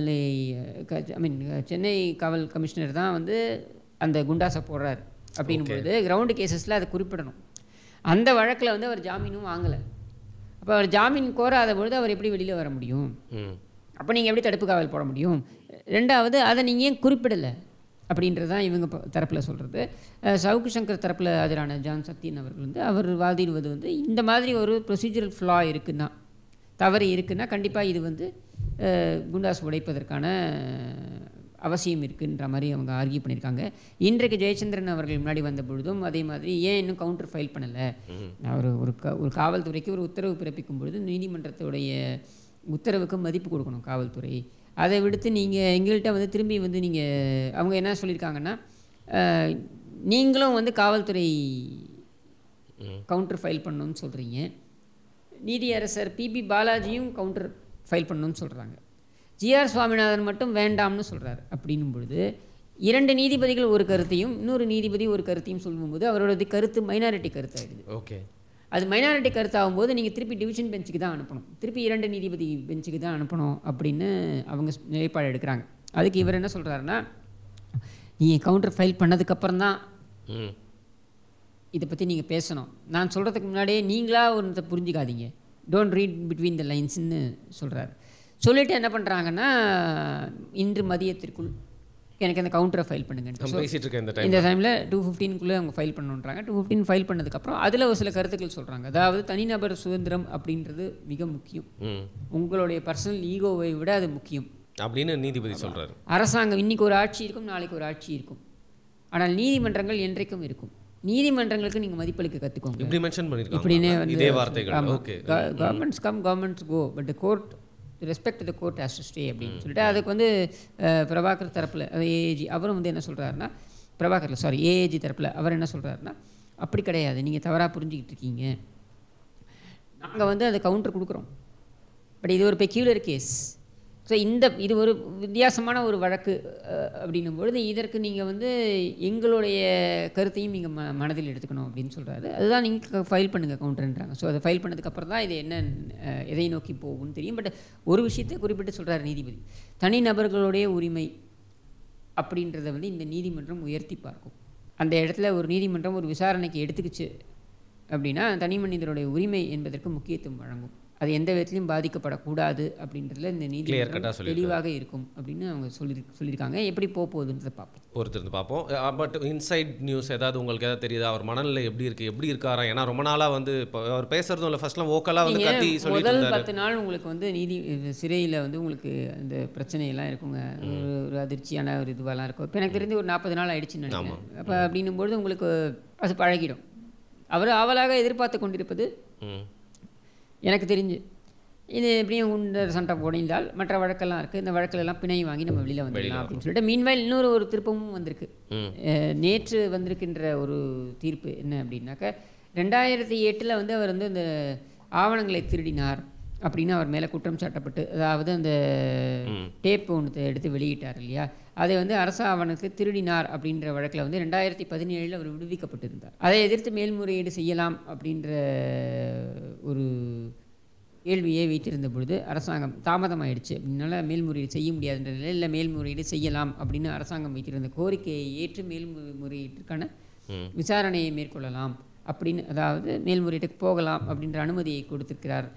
ஐ மீன் சென்னை காவல் கமிஷனர் தான் வந்து அந்த குண்டாசை போடுறார் அப்படின்னும் பொழுது கிரவுண்டு கேசஸில் அதை குறிப்பிடணும் அந்த வழக்கில் வந்து அவர் ஜாமீனும் வாங்கலை அப்போ அவர் ஜாமீன் கோராத பொழுது அவர் எப்படி வெளியில் வர முடியும் அப்போ நீங்கள் எப்படி தடுப்பு காவல் போட முடியும் ரெண்டாவது அதை நீங்கள் ஏன் குறிப்பிடலை அப்படின்றது தான் இவங்க தரப்பில் சொல்கிறது சவுக்கு சங்கர் தரப்பில் ஆஜரான ஜான் சத்தியன் அவர்கள் வந்து அவர் வாதிடுவது வந்து இந்த மாதிரி ஒரு ப்ரொசீஜரல் ஃப்ளா இருக்குன்னா தவறு இருக்குன்னா கண்டிப்பாக இது வந்து குண்டாஸ் உடைப்பதற்கான அவசியம் இருக்குன்ற மாதிரி அவங்க ஆர்கியூ பண்ணியிருக்காங்க இன்றைக்கு ஜெயச்சந்திரன் அவர்கள் முன்னாடி வந்த பொழுதும் அதே மாதிரி ஏன் இன்னும் கவுண்டர் ஃபைல் பண்ணலை அவர் ஒரு க ஒரு காவல்துறைக்கு ஒரு உத்தரவு பிறப்பிக்கும் பொழுது நீதிமன்றத்துடைய உத்தரவுக்கு மதிப்பு கொடுக்கணும் காவல்துறை அதை விடுத்து நீங்கள் எங்கள்கிட்ட வந்து திரும்பி வந்து நீங்கள் அவங்க என்ன சொல்லியிருக்காங்கன்னா நீங்களும் வந்து காவல்துறை கவுண்டர் ஃபைல் பண்ணணும்னு சொல்கிறீங்க நீதியரசர் பிபி பாலாஜியும் கவுண்டர் ஃபைல் பண்ணணும்னு சொல்கிறாங்க ஜிஆர் சுவாமிநாதன் மட்டும் வேண்டாம்னு சொல்கிறார் அப்படின்னும் பொழுது இரண்டு நீதிபதிகள் ஒரு கருத்தையும் இன்னொரு நீதிபதி ஒரு கருத்தையும் சொல்லும்போது அவரோட கருத்து மைனாரிட்டி கருத்து ஆகிடுது ஓகே அது மைனாரிட்டி கருத்து ஆகும்போது நீங்கள் திருப்பி டிவிஷன் பெஞ்சுக்கு தான் அனுப்பணும் திருப்பி இரண்டு நீதிபதி பெஞ்சுக்கு தான் அனுப்பணும் அப்படின்னு அவங்க நிலைப்பாடு எடுக்கிறாங்க அதுக்கு இவர் என்ன சொல்கிறாருன்னா நீ கவுண்டர் ஃபைல் பண்ணதுக்கப்புறம் தான் இதை பற்றி நீங்கள் பேசணும் நான் சொல்கிறதுக்கு முன்னாடியே நீங்களாக ஒன்றை புரிஞ்சுக்காதீங்க டோன்ட் ரீட் பிட்வீன் த லைன்ஸ்ன்னு சொல்கிறாரு சொல்லிவிட்டு என்ன பண்ணுறாங்கன்னா இன்று மதியத்திற்குள் எனக்கு அந்த கவுண்டரை ஃபைல் பண்ணுங்க இந்த டைமில் டூ ஃபிஃப்டீனுக்குள்ளே அவங்க ஃபைல் பண்ணுன்றாங்க டூ ஃபிஃப்டீன் ஃபைல் பண்ணதுக்கப்புறம் அதில் ஒரு சில கருத்துக்கள் சொல்கிறாங்க அதாவது தனிநபர் சுதந்திரம் அப்படின்றது மிக முக்கியம் உங்களுடைய பர்சனல் ஈகோவை விட அது முக்கியம் அப்படின்னு நீதிபதி சொல்கிறார் அரசாங்கம் இன்றைக்கி ஒரு ஆட்சி இருக்கும் நாளைக்கு ஒரு ஆட்சி இருக்கும் ஆனால் நீதிமன்றங்கள் என்றைக்கும் இருக்கும் நீதிமன்றங்களுக்கு நீங்கள் மதிப்பளிக்க கற்றுக்கோங்க இப்படி மென்ஷன் பண்ணிருக்கீங்க இப்படினே வந்து governments come governments go but court respect the court as stay அப்படின்னு hmm. சொல்லிட்டு அதுக்கு வந்து பிரபாகர் தரப்பில் ஏஏஜி அவரும் வந்து என்ன சொல்கிறாருன்னா பிரபாகரில் சாரி ஏஏஜி தரப்பில் அவர் என்ன சொல்கிறாருன்னா அப்படி கிடையாது நீங்கள் தவறாக புரிஞ்சிக்கிட்டு இருக்கீங்க நாங்கள் வந்து அதை கவுண்டர் கொடுக்குறோம் பட் இது ஒரு பெக்யூலர் கேஸ் ஸோ இந்த இது ஒரு வித்தியாசமான ஒரு வழக்கு அப்படின்னும் பொழுது இதற்கு நீங்கள் வந்து எங்களுடைய கருத்தையும் நீங்கள் ம மனதில் எடுத்துக்கணும் அப்படின்னு சொல்கிறாரு அதுதான் நீங்கள் ஃபைல் பண்ணுங்கள் கவுண்டர்ன்றாங்க ஸோ அதை ஃபைல் பண்ணதுக்கப்புறம் தான் இது என்ன எதை நோக்கி போகும்னு தெரியும் பட் ஒரு விஷயத்தை குறிப்பிட்டு சொல்கிறார் நீதிபதி தனிநபர்களுடைய உரிமை அப்படின்றத வந்து இந்த நீதிமன்றம் உயர்த்தி பார்க்கும் அந்த இடத்துல ஒரு நீதிமன்றம் ஒரு விசாரணைக்கு எடுத்துக்கிச்சு அப்படின்னா தனி மனிதருடைய உரிமை என்பதற்கு முக்கியத்துவம் வழங்கும் அது எந்த விதத்துலையும் பாதிக்கப்படக்கூடாது அப்படின்றதுல இந்த நீதி தெளிவாக இருக்கும் அப்படின்னு அவங்க சொல்லி சொல்லியிருக்காங்க எப்படி போக போகுதுன்றதை பார்ப்போம் பொறுத்திருந்து பார்ப்போம் பட் இன்சைட் நியூஸ் ஏதாவது உங்களுக்கு ஏதாவது தெரியுது அவர் மனநிலை எப்படி இருக்குது எப்படி இருக்காரா ஏன்னா ரொம்ப நாளாக வந்து இப்போ அவர் பேசுறதும் இல்லை ஃபர்ஸ்ட்லாம் ஓக்கலாக வந்து கத்தி முதல் பத்து நாள் உங்களுக்கு வந்து நீதி சிறையில் வந்து உங்களுக்கு அந்த பிரச்சனையெல்லாம் இருக்குங்க ஒரு அதிர்ச்சியான ஒரு இதுவெல்லாம் இருக்கும் இப்போ எனக்கு தெரிஞ்சு ஒரு நாற்பது நாள் ஆயிடுச்சுன்னு நினைக்கிறேன் அப்போ அப்படின்னும் பொழுது உங்களுக்கு அது பழகிடும் அவர் ஆவலாக எதிர்பார்த்து கொண்டிருப்பது எனக்கு தெரிஞ்சு இது எப்படியும் உண்டு சண்டை முடிந்தால் மற்ற வழக்கெல்லாம் இருக்குது இந்த வழக்கிலெல்லாம் பிணை வாங்கி நம்ம வெளியில் வந்துடலாம் அப்படின்னு சொல்லிட்டு மீன்வாயில் இன்னொரு ஒரு திருப்பமும் வந்திருக்கு நேற்று வந்திருக்கின்ற ஒரு தீர்ப்பு என்ன அப்படின்னாக்க ரெண்டாயிரத்தி எட்டில் வந்து அவர் வந்து இந்த ஆவணங்களை திருடினார் அப்படின்னு அவர் மேலே குற்றம் சாட்டப்பட்டு அதாவது அந்த டேப் ஒன்று எடுத்து வெளியிட்டார் இல்லையா அதை வந்து அரச அவனுக்கு திருடினார் அப்படின்ற வழக்கில் வந்து ரெண்டாயிரத்தி பதினேழில் அவர் விடுவிக்கப்பட்டிருந்தார் அதை எதிர்த்து மேல்முறையீடு செய்யலாம் அப்படின்ற ஒரு கேள்வியை வைத்திருந்த பொழுது அரசாங்கம் தாமதமாயிடுச்சு அப்படின்னால மேல்முறையீடு செய்ய முடியாதுன்ற நிலையில் இல்லை மேல்முறையீடு செய்யலாம் அப்படின்னு அரசாங்கம் வைத்திருந்த கோரிக்கையை ஏற்று மேல்முறையீட்டிற்கான விசாரணையை மேற்கொள்ளலாம் அப்படின்னு அதாவது மேல்முறையீட்டுக்கு போகலாம் அப்படின்ற அனுமதியை கொடுத்திருக்கிறார்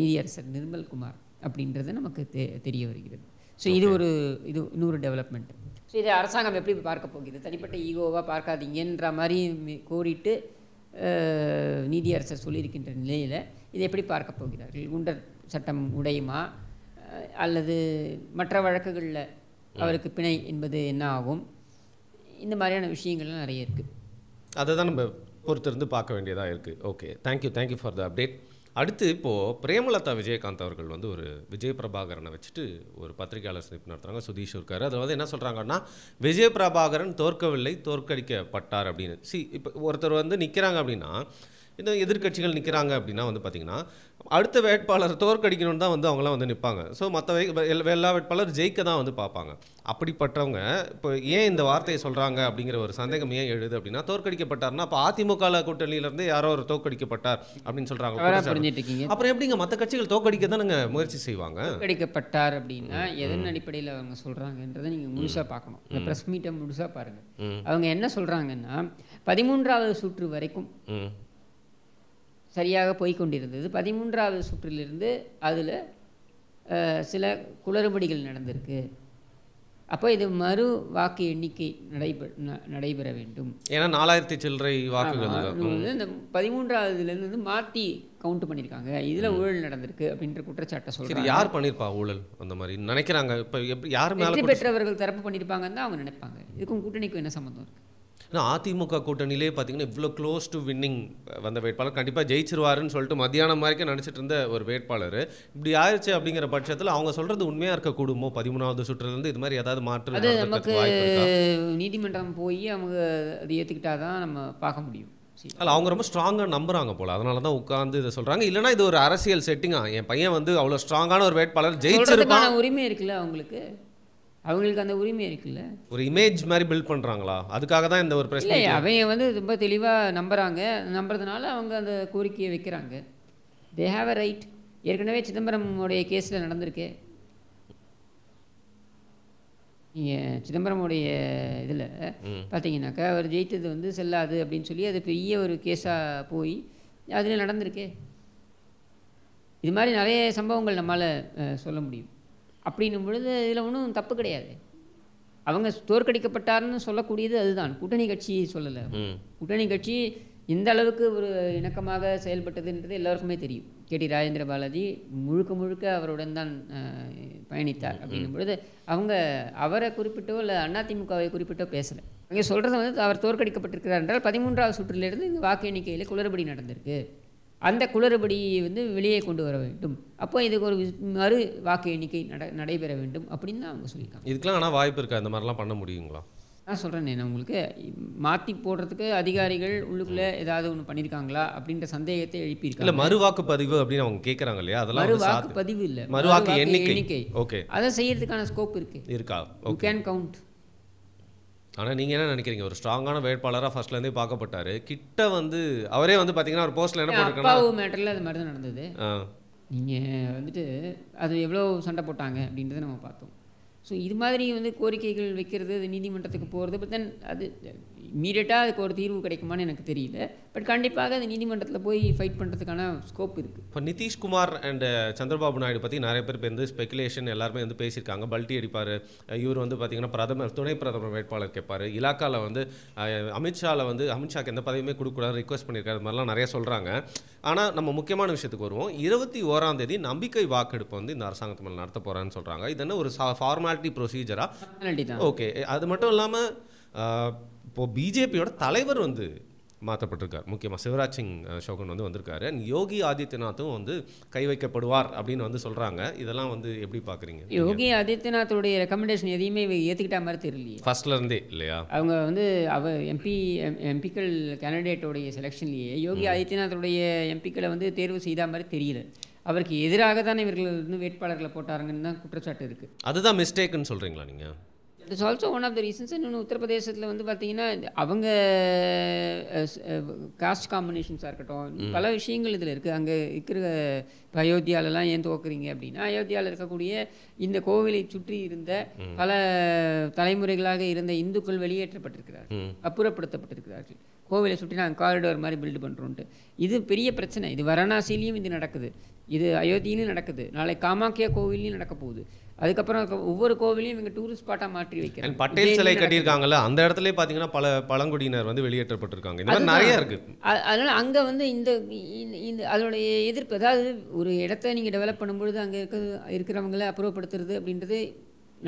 நீதியரசர் நிர்மல்குமார் அப்படின்றது நமக்கு தெரிய வருகிறது ஸோ இது ஒரு இது இன்னொரு டெவலப்மெண்ட் ஸோ இதை அரசாங்கம் எப்படி பார்க்க போகுது தனிப்பட்ட ஈகோவாக பார்க்காதீங்கன்ற மாதிரி கோரிட்டு நீதியரசர் சொல்லியிருக்கின்ற நிலையில் இதை எப்படி பார்க்க போகிறார்கள் குண்டர் சட்டம் உடையுமா அல்லது மற்ற வழக்குகளில் அவருக்கு பிணை என்பது என்ன ஆகும் இந்த மாதிரியான விஷயங்கள்லாம் நிறைய இருக்குது அதை தான் நம்ம பொறுத்திருந்து பார்க்க வேண்டியதாக இருக்குது okay thank you thank you for the update அடுத்து இப்போது பிரேமலதா விஜயகாந்த் அவர்கள் வந்து ஒரு விஜய் பிரபாகரனை வச்சுட்டு ஒரு பத்திரிகையாளர் சந்திப்பு நடத்துகிறாங்க சுதீஷ் இருக்கார் அதில் வந்து என்ன சொல்கிறாங்கன்னா விஜய் பிரபாகரன் தோற்கவில்லை தோற்கடிக்கப்பட்டார் அப்படின்னு சி இப்போ ஒருத்தர் வந்து நிற்கிறாங்க அப்படின்னா இந்த எதிர்கட்சிகள் நிற்கிறாங்க அப்படின்னா வந்து பார்த்திங்கன்னா அடுத்த வேட்பாளர் தோற்கடிக்கணும்னு தான் வந்து அவங்களாம் வந்து நிற்பாங்க ஸோ மற்ற எல்லா வேட்பாளர் ஜெயிக்க தான் வந்து பார்ப்பாங்க அப்படிப்பட்டவங்க இப்போ ஏன் இந்த வார்த்தையை சொல்கிறாங்க அப்படிங்கிற ஒரு சந்தேகம் ஏன் எழுது அப்படின்னா தோற்கடிக்கப்பட்டார்னா அப்போ அதிமுக கூட்டணியிலேருந்து யாரோ ஒரு தோற்கடிக்கப்பட்டார் அப்படின்னு சொல்கிறாங்க அப்புறம் எப்படிங்க மற்ற கட்சிகள் தோற்கடிக்க தானுங்க முயற்சி செய்வாங்க தோற்கடிக்கப்பட்டார் அப்படின்னா எதன் அடிப்படையில் அவங்க சொல்கிறாங்கன்றதை நீங்கள் முழுசாக பார்க்கணும் இந்த ப்ரெஸ் மீட்டை முழுசாக பாருங்கள் அவங்க என்ன சொல்கிறாங்கன்னா பதிமூன்றாவது சுற்று வரைக்கும் சரியாக போய்கொண்டிருந்தது பதிமூன்றாவது சுற்றிலிருந்து அதில் சில குளறுபடிகள் நடந்திருக்கு அப்போ இது மறு வாக்கு எண்ணிக்கை நடைபெற நடைபெற வேண்டும் ஏன்னா நாலாயிரத்தி சில்லறை வாக்குகள் இந்த பதிமூன்றாவதுலேருந்து மாற்றி கவுண்ட் பண்ணியிருக்காங்க இதில் ஊழல் நடந்திருக்கு அப்படின்ற குற்றச்சாட்டை சொல்கிறாங்க யார் பண்ணியிருப்பா ஊழல் அந்த மாதிரி நினைக்கிறாங்க இப்போ யார் வெற்றி பெற்றவர்கள் தரப்பு பண்ணியிருப்பாங்கன்னு தான் அவங்க நினைப்பாங்க இதுக்கும் கூட்டணிக்கும் என்ன சம்மந்தம் இருக்குது ஏன்னா அதிமுக கூட்டணியிலே பார்த்தீங்கன்னா இவ்வளோ க்ளோஸ் டு வின்னிங் வந்த வேட்பாளர் கண்டிப்பாக ஜெயிச்சிருவாருன்னு சொல்லிட்டு மத்தியானம் வரைக்கும் நினச்சிட்டு இருந்த ஒரு வேட்பாளர் இப்படி ஆயிடுச்சு அப்படிங்கிற பட்சத்தில் அவங்க சொல்கிறது உண்மையாக இருக்கக்கூடுமோ பதிமூணாவது சுற்றுலேருந்து இது மாதிரி ஏதாவது மாற்று நமக்கு நீதிமன்றம் போய் அவங்க அதை ஏற்றுக்கிட்டால் தான் நம்ம பார்க்க முடியும் அல்ல அவங்க ரொம்ப ஸ்ட்ராங்காக நம்புறாங்க போல அதனால தான் உட்காந்து இதை சொல்கிறாங்க இல்லைனா இது ஒரு அரசியல் செட்டிங்காக என் பையன் வந்து அவ்வளோ ஸ்ட்ராங்கான ஒரு வேட்பாளர் ஜெயிச்சிருக்கான உரிமை இருக்குல்ல அவங்களுக்கு அவங்களுக்கு அந்த உரிமை இருக்குல்ல ஒரு இமேஜ் மாதிரி பில்ட் பண்ணுறாங்களா அதுக்காக தான் இந்த ஒரு பிரச்சனை அவங்க வந்து ரொம்ப தெளிவாக நம்புகிறாங்க நம்புறதுனால அவங்க அந்த கோரிக்கையை வைக்கிறாங்க தே ஹாவ் அ ரைட் ஏற்கனவே சிதம்பரமுடைய கேஸில் நடந்திருக்கு நீங்கள் சிதம்பரமுடைய இதில் பார்த்தீங்கன்னாக்கா அவர் ஜெயித்தது வந்து செல்லாது அப்படின்னு சொல்லி அது பெரிய ஒரு கேஸாக போய் அதில் நடந்திருக்கே இது மாதிரி நிறைய சம்பவங்கள் நம்மளால் சொல்ல முடியும் அப்படின்னும் பொழுது இதில் ஒன்றும் தப்பு கிடையாது அவங்க தோற்கடிக்கப்பட்டார்னு சொல்லக்கூடியது அதுதான் கூட்டணி கட்சி சொல்லலை கூட்டணி கட்சி இந்த அளவுக்கு ஒரு இணக்கமாக செயல்பட்டதுன்றது எல்லாருக்குமே தெரியும் கேடி ராஜேந்திர பாலாஜி முழுக்க முழுக்க அவருடன் தான் பயணித்தார் அப்படின்னும் பொழுது அவங்க அவரை குறிப்பிட்டோ இல்லை அதிமுகவை குறிப்பிட்டோ பேசலை அங்கே சொல்கிறது வந்து அவர் தோற்கடிக்கப்பட்டிருக்கிறார் என்றால் பதிமூன்றாவது சுற்றிலிருந்து இந்த வாக்கு எண்ணிக்கையில் குளறுபடி நடந்திருக்கு அந்த குளறுபடியை வந்து வெளியே கொண்டு வர வேண்டும் அப்போ இதுக்கு ஒரு மறு வாக்கு எண்ணிக்கை நட நடைபெற வேண்டும் அப்படின்னு தான் அவங்க சொல்லியிருக்காங்க இதுக்கெலாம் ஆனால் வாய்ப்பு இருக்கா இந்த மாதிரிலாம் பண்ண முடியுங்களா நான் சொல்கிறேன் நான் உங்களுக்கு மாற்றி போடுறதுக்கு அதிகாரிகள் உள்ளுக்குள்ளே ஏதாவது ஒன்று பண்ணியிருக்காங்களா அப்படின்ற சந்தேகத்தை எழுப்பியிருக்காங்க இல்லை பதிவு அப்படின்னு அவங்க கேட்குறாங்க இல்லையா அதெல்லாம் பதிவு இல்லை மறுவாக்கு எண்ணிக்கை எண்ணிக்கை ஓகே அதை செய்யறதுக்கான ஸ்கோப் இருக்குது இருக்கா ஓ கேன் கவுண்ட் ஆனால் நீங்கள் என்ன நினைக்கிறீங்க ஒரு ஸ்ட்ராங்கான வேட்பாளராக ஃபர்ஸ்ட்லேருந்தே பார்க்கப்பட்டாரு கிட்ட வந்து அவரே வந்து பார்த்தீங்கன்னா ஒரு போஸ்ட்டில் என்ன போட்டிருக்காங்க மேட்டரில் அது மாதிரி தான் நடந்தது நீங்கள் வந்துட்டு அது எவ்வளோ சண்டை போட்டாங்க அப்படின்றத நம்ம பார்த்தோம் ஸோ இது மாதிரி வந்து கோரிக்கைகள் வைக்கிறது அது நீதிமன்றத்துக்கு போகிறது பட் தென் அது இமீடியட்டாக அதுக்கு ஒரு தீர்வு கிடைக்குமான்னு எனக்கு தெரியல பட் கண்டிப்பாக அது நீதிமன்றத்தில் போய் ஃபைட் பண்ணுறதுக்கான ஸ்கோப் இருக்குது இப்போ நிதிஷ்குமார் அண்டு சந்திரபாபு நாயுடு பற்றி நிறைய பேர் இப்போ வந்து ஸ்பெகுலேஷன் எல்லாருமே வந்து பேசியிருக்காங்க பல்ட்டி அடிப்பார் இவர் வந்து பார்த்திங்கன்னா பிரதமர் துணை பிரதமர் வேட்பாளர் கேட்பார் இலாக்காவில் வந்து அமித்ஷாவில் வந்து அமித்ஷாக்கு எந்த பதவியுமே கொடுக்கூடாது ரிக்வஸ்ட் பண்ணியிருக்காரு அது மாதிரிலாம் நிறைய சொல்கிறாங்க ஆனால் நம்ம முக்கியமான விஷயத்துக்கு வருவோம் இருபத்தி ஓராம் தேதி நம்பிக்கை வாக்கெடுப்பு வந்து இந்த அரசாங்கத்து மேலே நடத்த போகிறான்னு சொல்கிறாங்க இது என்ன ஒரு ஃபார்மாலிட்டி ப்ரொசீஜராக ஓகே அது மட்டும் இல்லாமல் இப்போது பிஜேபியோட தலைவர் வந்து மாற்றப்பட்டிருக்கார் முக்கியமாக சிவராஜ் சிங் சோகன் வந்து வந்திருக்காரு அண்ட் யோகி ஆதித்யநாத்தும் வந்து கை வைக்கப்படுவார் அப்படின்னு வந்து சொல்கிறாங்க இதெல்லாம் வந்து எப்படி பார்க்குறீங்க யோகி ஆதித்யநாத்துடைய ரெக்கமெண்டேஷன் எதையுமே ஏற்றுக்கிட்ட மாதிரி தெரியலையே ஃபர்ஸ்ட்லேருந்தே இல்லையா அவங்க வந்து அவ எம்பி எம்பிக்கள் கேண்டிடேட்டோடைய செலெக்ஷன்லேயே யோகி ஆதித்யநாத்துடைய எம்பிக்களை வந்து தேர்வு செய்த மாதிரி தெரியல அவருக்கு எதிராக தானே இவர்கள் வந்து வேட்பாளர்களை போட்டாருங்கன்னு தான் குற்றச்சாட்டு இருக்குது அதுதான் மிஸ்டேக்குன்னு சொல்கிறீங்களா நீங்கள் it's also one of the reasons இன்னொன்று உத்தரப்பிரதேசத்தில் வந்து பார்த்தீங்கன்னா அவங்க காஸ்ட் காம்பினேஷன்ஸாக இருக்கட்டும் பல விஷயங்கள் இதில் இருக்குது அங்கே இருக்கிற இப்போ அயோத்தியாலலாம் ஏன் துவக்குறீங்க அப்படின்னா அயோத்தியாவில் இருக்கக்கூடிய இந்த கோவிலை சுற்றி இருந்த பல தலைமுறைகளாக இருந்த இந்துக்கள் வெளியேற்றப்பட்டிருக்கிறார்கள் அப்புறப்படுத்தப்பட்டிருக்கிறார்கள் கோவிலை சுற்றி நாங்கள் காரிடோர் மாதிரி பில்டு பண்ணுறோன்ட்டு இது பெரிய பிரச்சனை இது வாரணாசிலையும் இது நடக்குது இது அயோத்தியிலையும் நடக்குது நாளை காமாக்கியா கோவிலையும் நடக்க போகுது அதுக்கப்புறம் ஒவ்வொரு கோவிலையும் இவங்க டூரிஸ்ட் ஸ்பாட்டாக மாற்றி வைக்கிறாங்க பட்டேல் சிலை கட்டியிருக்காங்கல்ல அந்த இடத்துல பார்த்தீங்கன்னா பல பழங்குடியினர் வந்து வெளியேற்றப்பட்டிருக்காங்க இந்த மாதிரி நிறையா இருக்குது அதனால் அங்கே வந்து இந்த இந்த அதனுடைய எதிர்ப்பு அதாவது ஒரு இடத்த நீங்கள் டெவலப் பண்ணும்பொழுது அங்கே இருக்க இருக்கிறவங்கள அப்புறப்படுத்துறது அப்படின்றது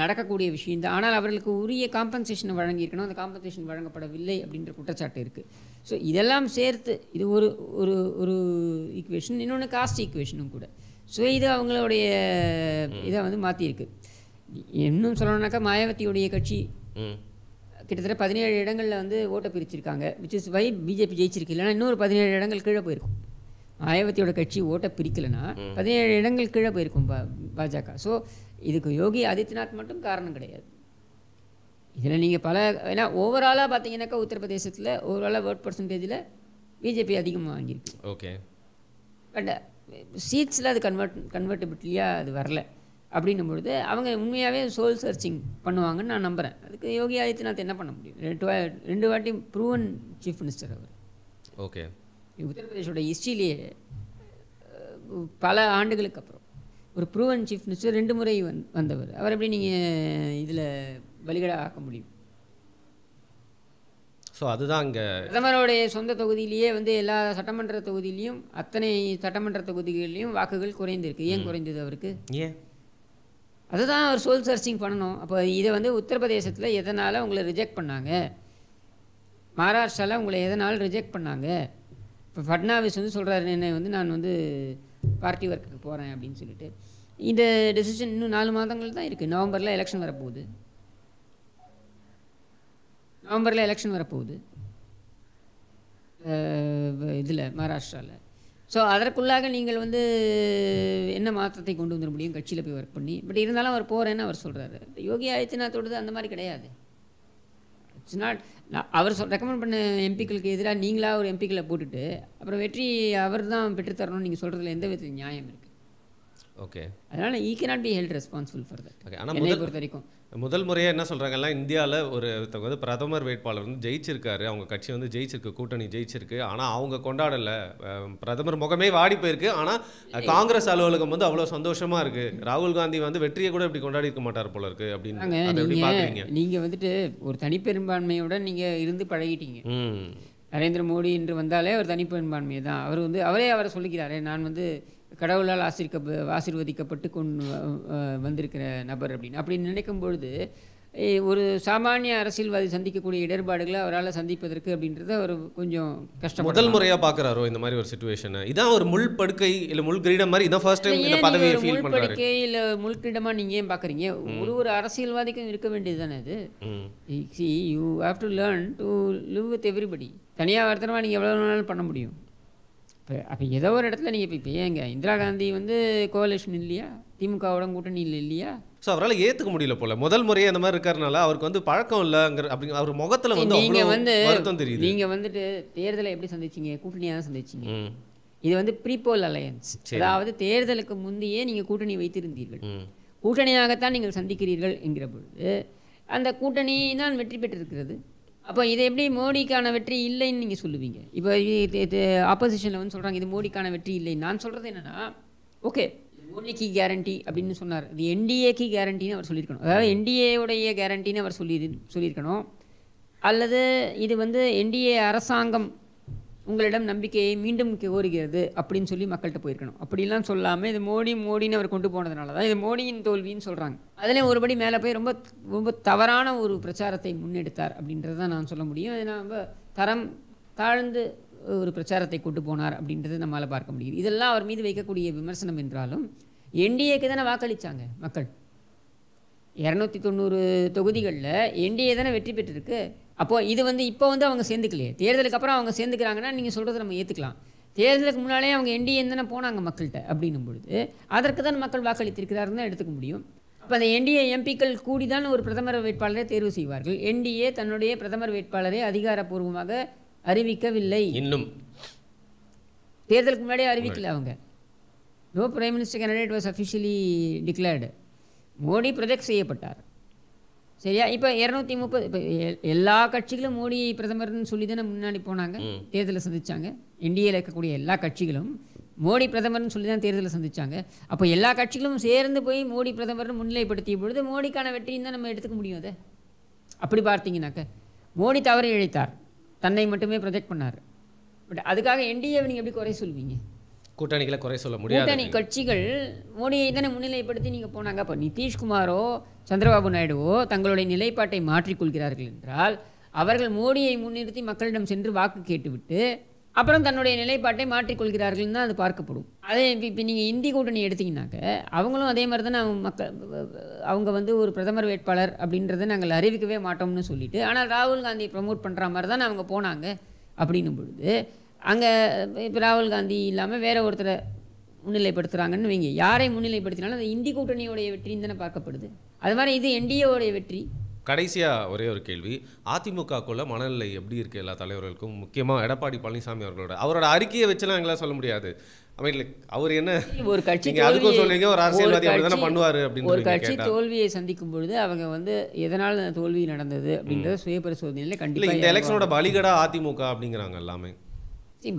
நடக்கக்கூடிய விஷயம் தான் ஆனால் அவர்களுக்கு உரிய காம்பன்சேஷன் வழங்கியிருக்கணும் அந்த காம்பன்சேஷன் வழங்கப்படவில்லை அப்படின்ற குற்றச்சாட்டு இருக்குது ஸோ இதெல்லாம் சேர்த்து இது ஒரு ஒரு ஒரு ஈக்குவேஷன் இன்னொன்று காஸ்ட் ஈக்குவேஷனும் கூட ஸோ இது அவங்களுடைய இதை வந்து மாற்றிருக்கு இன்னும் சொல்லணும்னாக்கா மாயாவதியுடைய கட்சி கிட்டத்தட்ட பதினேழு இடங்களில் வந்து ஓட்டை பிரிச்சிருக்காங்க விச் இஸ் வை பிஜேபி ஜெயிச்சிருக்கு இல்லைனா இன்னொரு பதினேழு இடங்கள் கீழே போயிருக்கும் மாயாவதியோட கட்சி ஓட்டை பிரிக்கலைன்னா பதினேழு இடங்கள் கீழே போயிருக்கும் பா பாஜக ஸோ இதுக்கு யோகி ஆதித்யநாத் மட்டும் காரணம் கிடையாது இதில் நீங்கள் பல ஏன்னா ஓவராலாக பார்த்தீங்கன்னாக்கா உத்தரப்பிரதேசத்தில் ஓவராலாக ஓட் பர்சன்டேஜில் பிஜேபி அதிகமாக வாங்கியிருக்கு ஓகே பட் சீட்ஸில் அது கன்வெர்ட் கன்வெர்டபிலிட்டியாக அது வரல அப்படின்னும் பொழுது அவங்க உண்மையாகவே சோல் சர்ச்சிங் பண்ணுவாங்கன்னு நான் நம்புகிறேன் அதுக்கு யோகி ஆதித்யநாத் என்ன பண்ண முடியும் ரெண்டு வா ரெண்டு வாட்டி ப்ரூவன் சீஃப் மினிஸ்டர் அவர் ஓகே உத்தரப்பிரதேசோட ஹிஸ்ட்ரியிலேயே பல ஆண்டுகளுக்கு அப்புறம் ஒரு ப்ரூவன் சீஃப் மினிஸ்டர் ரெண்டு முறை வந் வந்தவர் அவர் எப்படி நீங்கள் இதில் வழிகட ஆக்க முடியும் ஸோ அதுதான் இங்கே பிரதமருடைய சொந்த தொகுதியிலேயே வந்து எல்லா சட்டமன்ற தொகுதியிலையும் அத்தனை சட்டமன்ற தொகுதிகளிலையும் வாக்குகள் குறைந்திருக்கு ஏன் குறைந்தது அவருக்கு ஏன் அதுதான் அவர் சோல் சர்ச்சிங் பண்ணணும் அப்போ இதை வந்து உத்தரப்பிரதேசத்தில் எதனால் உங்களை ரிஜெக்ட் பண்ணாங்க மகாராஷ்டிராவில் உங்களை எதனால் ரிஜெக்ட் பண்ணாங்க இப்போ ஃபட்னாவிஸ் வந்து சொல்கிறாரு என்னை வந்து நான் வந்து பார்ட்டி ஒர்க்குக்கு போகிறேன் அப்படின்னு சொல்லிட்டு இந்த டெசிஷன் இன்னும் நாலு மாதங்கள் தான் இருக்குது நவம்பரில் எலெக்ஷன் வரப்போகுது நவம்பரில் எலெக்ஷன் வரப்போகுது இதில் மகாராஷ்டிராவில் ஸோ அதற்குள்ளாக நீங்கள் வந்து என்ன மாற்றத்தை கொண்டு வந்துட முடியும் கட்சியில் போய் ஒர்க் பண்ணி பட் இருந்தாலும் அவர் போகிறேன்னு அவர் சொல்கிறாரு யோகி ஆதித்யநாத்தோடது அந்த மாதிரி கிடையாது இட்ஸ் நாட் அவர் சொல் ரெக்கமெண்ட் பண்ண எம்பிக்களுக்கு எதிராக நீங்களாக ஒரு எம்பிக்களை போட்டுட்டு அப்புறம் வெற்றி அவர் தான் பெற்றுத்தரணும்னு நீங்கள் சொல்கிறதுல எந்த விதத்தில் நியாயம் இருக்குது ஓகே அதனால் he cannot be held responsible for that okay ஆனால் முதல் பொறுத்த வரைக்கும் முதல் முறையாக என்ன சொல்கிறாங்கல்ல இந்தியாவில் ஒருத்தவங்க வந்து பிரதமர் வேட்பாளர் வந்து ஜெயிச்சிருக்காரு அவங்க கட்சி வந்து ஜெயிச்சிருக்கு கூட்டணி ஜெயிச்சிருக்கு ஆனால் அவங்க கொண்டாடலை பிரதமர் முகமே வாடி போயிருக்கு ஆனால் காங்கிரஸ் அலுவலகம் வந்து அவ்வளோ சந்தோஷமாக இருக்குது ராகுல் காந்தி வந்து வெற்றியை கூட இப்படி கொண்டாடி இருக்க மாட்டார் போல இருக்கு அப்படின்னு நீங்கள் வந்துட்டு ஒரு தனிப்பெரும்பான்மையோட நீங்கள் இருந்து பழகிட்டீங்க நரேந்திர மோடி இன்று வந்தாலே அவர் தனிப்பெரும்பான்மையை தான் அவர் வந்து அவரே அவரை சொல்லிக்கிறாரு நான் வந்து கடவுளால் ஆசிரிக்க ஆசிர்வதிக்கப்பட்டு கொண் வந்திருக்கிற நபர் அப்படின்னு அப்படி நினைக்கும் பொழுது ஒரு சாமானிய அரசியல்வாதி சந்திக்கக்கூடிய இடர்பாடுகளை அவரால் சந்திப்பதற்கு அப்படின்றத ஒரு கொஞ்சம் கஷ்டம் முதல் முறையாக பார்க்குறாரோ இந்த மாதிரி ஒரு சுச்சுவேஷனை இதான் ஒரு முள் படுக்கை இல்லை முள் கிரீடம் மாதிரி இதான் ஃபர்ஸ்ட் டைம் இந்த பதவியை ஃபீல் பண்ணுறாரு இல்லை முள் கிரீடமாக நீங்கள் ஏன் பார்க்குறீங்க ஒரு ஒரு அரசியல்வாதிக்கும் இருக்க வேண்டியது தானே இது see you have to learn to live with everybody தனியாக வர்த்தனமாக நீங்கள் எவ்வளோ நாளும் பண்ண முடியும் இப்போ அப்போ ஏதோ ஒரு இடத்துல நீங்கள் இப்போ இப்போ ஏங்க இந்திரா காந்தி வந்து கோலேஷன் இல்லையா திமுகவோட கூட்டணி இல்லை இல்லையா ஸோ அவரால் ஏற்றுக்க முடியல போல முதல் முறையே அந்த மாதிரி இருக்கிறனால அவருக்கு வந்து பழக்கம் இல்லைங்கிற அப்படி அவர் முகத்தில் வந்து நீங்கள் வந்து தெரியுது நீங்கள் வந்துட்டு தேர்தலை எப்படி சந்திச்சிங்க கூட்டணியாக தான் சந்திச்சிங்க இது வந்து ப்ரீபோல் அலையன்ஸ் அதாவது தேர்தலுக்கு முந்தையே நீங்கள் கூட்டணி வைத்திருந்தீர்கள் கூட்டணியாகத்தான் நீங்கள் சந்திக்கிறீர்கள் என்கிற பொழுது அந்த கூட்டணி தான் வெற்றி பெற்றிருக்கிறது அப்போ இது எப்படி மோடிக்கான வெற்றி இல்லைன்னு நீங்கள் சொல்லுவீங்க இப்போ ஆப்போசிஷனில் வந்து சொல்கிறாங்க இது மோடிக்கான வெற்றி இல்லைன்னு நான் சொல்கிறது என்னென்னா ஓகே மோடிக்கு கேரண்டி அப்படின்னு சொன்னார் இது என்டிஏக்கு கேரண்டின்னு அவர் சொல்லியிருக்கணும் அதாவது என்டிஏவுடைய கேரண்டின்னு அவர் சொல்லி சொல்லியிருக்கணும் அல்லது இது வந்து என்டிஏ அரசாங்கம் உங்களிடம் நம்பிக்கையை மீண்டும் கோருகிறது அப்படின்னு சொல்லி மக்கள்கிட்ட போயிருக்கணும் அப்படிலாம் சொல்லாமல் இது மோடி மோடின்னு அவர் கொண்டு போனதுனால தான் இது மோடியின் தோல்வின்னு சொல்கிறாங்க அதில் ஒருபடி மேலே போய் ரொம்ப ரொம்ப தவறான ஒரு பிரச்சாரத்தை முன்னெடுத்தார் அப்படின்றத தான் நான் சொல்ல முடியும் ஏன்னா ரொம்ப தரம் தாழ்ந்து ஒரு பிரச்சாரத்தை கொண்டு போனார் அப்படின்றத நம்மளால் பார்க்க முடியும் இதெல்லாம் அவர் மீது வைக்கக்கூடிய விமர்சனம் என்றாலும் என்டிஏக்கு தானே வாக்களித்தாங்க மக்கள் இரநூத்தி தொண்ணூறு தொகுதிகளில் என்டிஏ தானே வெற்றி பெற்றிருக்கு அப்போது இது வந்து இப்போ வந்து அவங்க சேர்ந்துக்கலையே தேர்தலுக்கு அப்புறம் அவங்க சேர்ந்துக்கிறாங்கன்னா நீங்கள் சொல்கிறத நம்ம ஏற்றுக்கலாம் தேர்தலுக்கு முன்னாலே அவங்க என்டிஏ தானே போனாங்க மக்கள்கிட்ட அப்படின்னும் பொழுது அதற்கு தான் மக்கள் வாக்களித்திருக்கிறார்கள் தான் எடுத்துக்க முடியும் அப்போ அந்த என்டிஏ எம்பிக்கள் கூடி தான் ஒரு பிரதமர் வேட்பாளரை தேர்வு செய்வார்கள் என்டிஏ தன்னுடைய பிரதமர் வேட்பாளரை அதிகாரப்பூர்வமாக அறிவிக்கவில்லை இன்னும் தேர்தலுக்கு முன்னாடியே அறிவிக்கல அவங்க no prime minister candidate was officially declared Modi project செய்யப்பட்டார் சரியா இப்போ இரநூத்தி முப்பது இப்போ எல்லா கட்சிகளும் மோடி பிரதமர்னு சொல்லி தானே முன்னாடி போனாங்க தேர்தலை சந்திச்சாங்க இந்தியாவில் இருக்கக்கூடிய எல்லா கட்சிகளும் மோடி பிரதமர்னு சொல்லி தான் தேர்தலை சந்திச்சாங்க அப்போ எல்லா கட்சிகளும் சேர்ந்து போய் மோடி பிரதமர்னு முன்னிலைப்படுத்திய பொழுது மோடிக்கான வெற்றியும் தான் நம்ம எடுத்துக்க முடியும் அதை அப்படி பார்த்தீங்கன்னாக்க மோடி தவறு இழைத்தார் தன்னை மட்டுமே ப்ரொஜெக்ட் பண்ணார் பட் அதுக்காக என்டிஏவை நீங்கள் எப்படி குறை சொல்வீங்க கூட்டணிகளை குறை சொல்ல முடியாது கூட்டணி கட்சிகள் மோடியை தானே முன்னிலைப்படுத்தி நீங்கள் போனாங்க அப்போ நிதிஷ்குமாரோ சந்திரபாபு நாயுடுவோ தங்களுடைய நிலைப்பாட்டை மாற்றிக்கொள்கிறார்கள் என்றால் அவர்கள் மோடியை முன்னிறுத்தி மக்களிடம் சென்று வாக்கு கேட்டுவிட்டு அப்புறம் தன்னுடைய நிலைப்பாட்டை மாற்றிக்கொள்கிறார்கள் தான் அது பார்க்கப்படும் அதே இப்போ நீங்கள் இந்தி கூட்டணி எடுத்திங்கனாக்க அவங்களும் அதே மாதிரி தானே அவங்க மக்கள் அவங்க வந்து ஒரு பிரதமர் வேட்பாளர் அப்படின்றத நாங்கள் அறிவிக்கவே மாட்டோம்னு சொல்லிவிட்டு ஆனால் ராகுல் காந்தியை ப்ரமோட் பண்ணுற மாதிரி தானே அவங்க போனாங்க அப்படின்னும் பொழுது அங்கே இப்போ ராகுல் காந்தி இல்லாமல் வேற ஒருத்தரை முன்னிலைப்படுத்துகிறாங்கன்னு வைங்க யாரை முன்னிலைப்படுத்தினாலும் அந்த இந்தி கூட்டணியோடைய வெற்றின்னு தானே பார்க்கப்படுது அது மாதிரி இது என்டிஏவுடைய வெற்றி கடைசியாக ஒரே ஒரு கேள்வி அதிமுகக்குள்ள மனநிலை எப்படி இருக்கு எல்லா தலைவர்களுக்கும் முக்கியமாக எடப்பாடி பழனிசாமி அவர்களோட அவரோட அறிக்கையை வச்சுலாம் எங்களால் சொல்ல முடியாது அவர் என்ன ஒரு கட்சி அதுக்கும் சொல்லுங்க ஒரு அரசியல்வாதி தானே பண்ணுவார் அப்படின்னு ஒரு கட்சி தோல்வியை சந்திக்கும் பொழுது அவங்க வந்து எதனால் தோல்வி நடந்தது அப்படின்றத சுய பரிசோதனையில் கண்டிப்பாக இந்த எலெக்ஷனோட பலிகடா அதிமுக அப்படிங்கிறாங்க எல்லாமே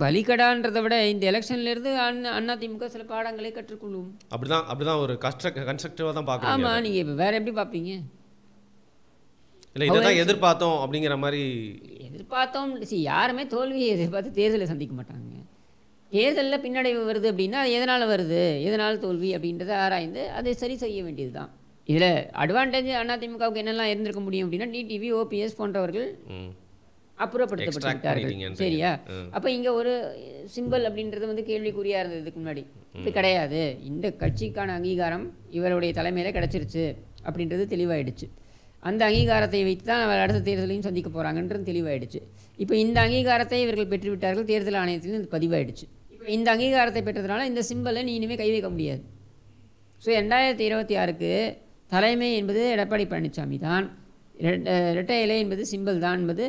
பலிகடான்றதை விட இந்த எலெக்ஷன்லேருந்து அண்ணா அண்ணா திமுக சில பாடங்களை கற்றுக்கொள்ளும் அப்படி தான் அப்படி தான் ஒரு கஷ்ட கன்ஸ்ட்ரக்டிவாக தான் பார்க்கணும் ஆமாம் நீங்கள் இப்போ வேறு எப்படி பார்ப்பீங்க இல்லை இதை தான் எதிர்பார்த்தோம் அப்படிங்கிற மாதிரி எதிர்பார்த்தோம் சரி யாருமே தோல்வியை எதிர்பார்த்து தேர்தலை சந்திக்க மாட்டாங்க தேர்தலில் பின்னடைவு வருது அப்படின்னா அது எதனால் வருது எதனால் தோல்வி அப்படின்றத ஆராய்ந்து அதை சரி செய்ய வேண்டியது தான் இதில் அட்வான்டேஜ் அதிமுகவுக்கு என்னெல்லாம் இருந்திருக்க முடியும் அப்படின்னா டிடிவி ஓபிஎஸ் போன்றவர்கள் அப்புறப்படுத்தப்பட்டிருக்கார்கள் சரியா அப்போ இங்கே ஒரு சிம்பிள் அப்படின்றது வந்து கேள்விக்குறியாக இருந்தது இதுக்கு முன்னாடி இது கிடையாது இந்த கட்சிக்கான அங்கீகாரம் இவருடைய தலைமையில் கிடச்சிருச்சு அப்படின்றது தெளிவாயிடுச்சு அந்த அங்கீகாரத்தை வைத்து தான் அவர் அடுத்த தேர்தலையும் சந்திக்க போகிறாங்கன்றது தெளிவாயிடுச்சு இப்போ இந்த அங்கீகாரத்தை இவர்கள் பெற்றுவிட்டார்கள் தேர்தல் ஆணையத்திலும் இது பதிவாயிடுச்சு இப்போ இந்த அங்கீகாரத்தை பெற்றதுனால இந்த சிம்பலை நீ இனிமேல் கை வைக்க முடியாது ஸோ ரெண்டாயிரத்தி இருபத்தி ஆறுக்கு தலைமை என்பது எடப்பாடி பழனிசாமி தான் ரெட்டை இலை என்பது சிம்பிள் தான் என்பது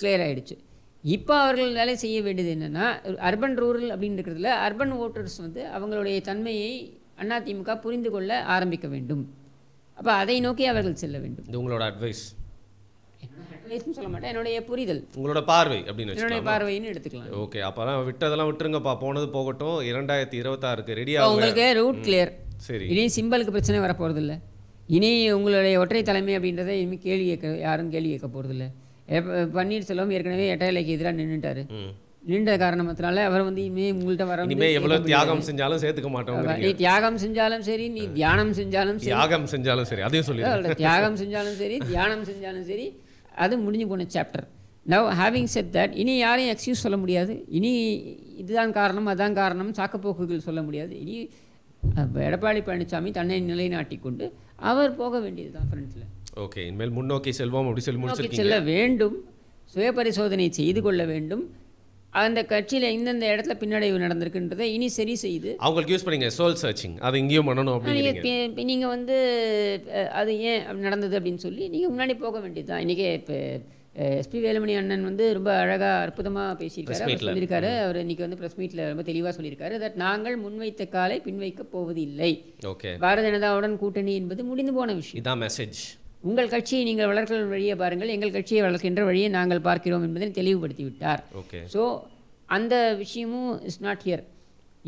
கிளியர் ஆகிடுச்சு இப்போ அவர்கள் வேலை செய்ய வேண்டியது என்னென்னா அர்பன் ரூரல் அப்படின்னு இருக்கிறதுல அர்பன் ஓட்டர்ஸ் வந்து அவங்களுடைய தன்மையை அதிமுக புரிந்து கொள்ள ஆரம்பிக்க வேண்டும் அப்போ அதை நோக்கி அவர்கள் செல்ல வேண்டும் இது உங்களோட அட்வைஸ் சொல்ல மாட்டேன் என்னுடைய புரிதல் உங்களோட பார்வை அப்படின்னு என்னுடைய பார்வைன்னு எடுத்துக்கலாம் ஓகே விட்டதெல்லாம் விட்டுருங்கப்பா போனது போகட்டும் இருபத்தாறுக்கு ரூட் சரி சிம்பலுக்கு இனி உங்களுடைய ஒற்றை தலைமை அப்படின்றத கேள்வி கேட்க யாரும் கேள்வி கேட்க போறதில்லை பன்னீர்செல்வம் ஏற்கனவே எட்ட இலைக்கு எதிராக நின்றுட்டாரு நீண்ட காரணத்தினால அவர் வந்து இனிமே உங்கள்கிட்ட வர இனிமே எவ்வளவு தியாகம் செஞ்சாலும் சேர்த்துக்க மாட்டோம் நீ தியாகம் செஞ்சாலும் சரி நீ தியானம் செஞ்சாலும் சரி தியாகம் செஞ்சாலும் சரி அதையும் சொல்லி தியாகம் செஞ்சாலும் சரி தியானம் செஞ்சாலும் சரி அது முடிஞ்சு போன chapter now having said that இனி யாரையும் எக்ஸ்கியூஸ் சொல்ல முடியாது இனி இதுதான் காரணம் அதான் காரணம் சாக்கப்போக்குகள் சொல்ல முடியாது இனி எடப்பாடி பழனிசாமி தன்னை நிலைநாட்டி கொண்டு அவர் போக வேண்டியது தான் ஃப்ரெண்ட்ஸில் ஓகே இனிமேல் முன்னோக்கி செல்வோம் அப்படி சொல்லி முடிச்சு செல்ல வேண்டும் சுய பரிசோதனை செய்து கொள்ள வேண்டும் அந்த கட்சியில் இந்தந்த இடத்துல பின்னடைவு நடந்திருக்குன்றதை இனி சரி செய்து அவங்களுக்கு யூஸ் பண்ணிங்க சோல் சர்ச்சிங் அது இங்கேயும் பண்ணணும் அப்படின்னு நீங்கள் வந்து அது ஏன் நடந்தது அப்படின்னு சொல்லி நீங்கள் முன்னாடி போக வேண்டியது தான் இன்றைக்கே இப்போ எஸ்பி வேலுமணி அண்ணன் வந்து ரொம்ப அழகாக அற்புதமாக பேசியிருக்காரு சொல்லியிருக்காரு அவர் இன்னைக்கு வந்து ப்ரெஸ் மீட்டில் ரொம்ப தெளிவாக சொல்லியிருக்காரு தட் நாங்கள் முன்வைத்த காலை பின்வைக்க போவது இல்லை ஓகே பாரத ஜனதாவுடன் கூட்டணி என்பது முடிந்து போன விஷயம் இதான் மெசேஜ் உங்கள் கட்சியை நீங்கள் வளர்க்கிற வழியை பாருங்கள் எங்கள் கட்சியை வளர்க்கின்ற வழியை நாங்கள் பார்க்கிறோம் என்பதை தெளிவுபடுத்தி விட்டார் ஓகே ஸோ அந்த விஷயமும் இஸ் நாட் ஹியர்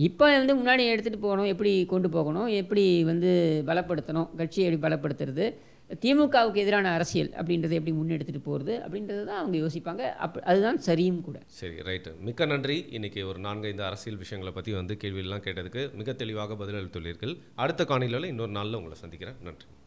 இப்போ வந்து முன்னாடி எடுத்துகிட்டு போகணும் எப்படி கொண்டு போகணும் எப்படி வந்து பலப்படுத்தணும் கட்சியை எப்படி பலப்படுத்துறது திமுகவுக்கு எதிரான அரசியல் அப்படின்றத எப்படி முன்னெடுத்துட்டு போகிறது அப்படின்றது தான் அவங்க யோசிப்பாங்க அப் அதுதான் சரியும் கூட சரி ரைட்டு மிக்க நன்றி இன்றைக்கி ஒரு நான்கு ஐந்து அரசியல் விஷயங்களை பற்றி வந்து கேள்வியெல்லாம் கேட்டதுக்கு மிக தெளிவாக பதிலளித்துள்ளீர்கள் அடுத்த காணிகளில் இன்னொரு நாளில் உங்களை சந்திக்கிறேன் நன்றி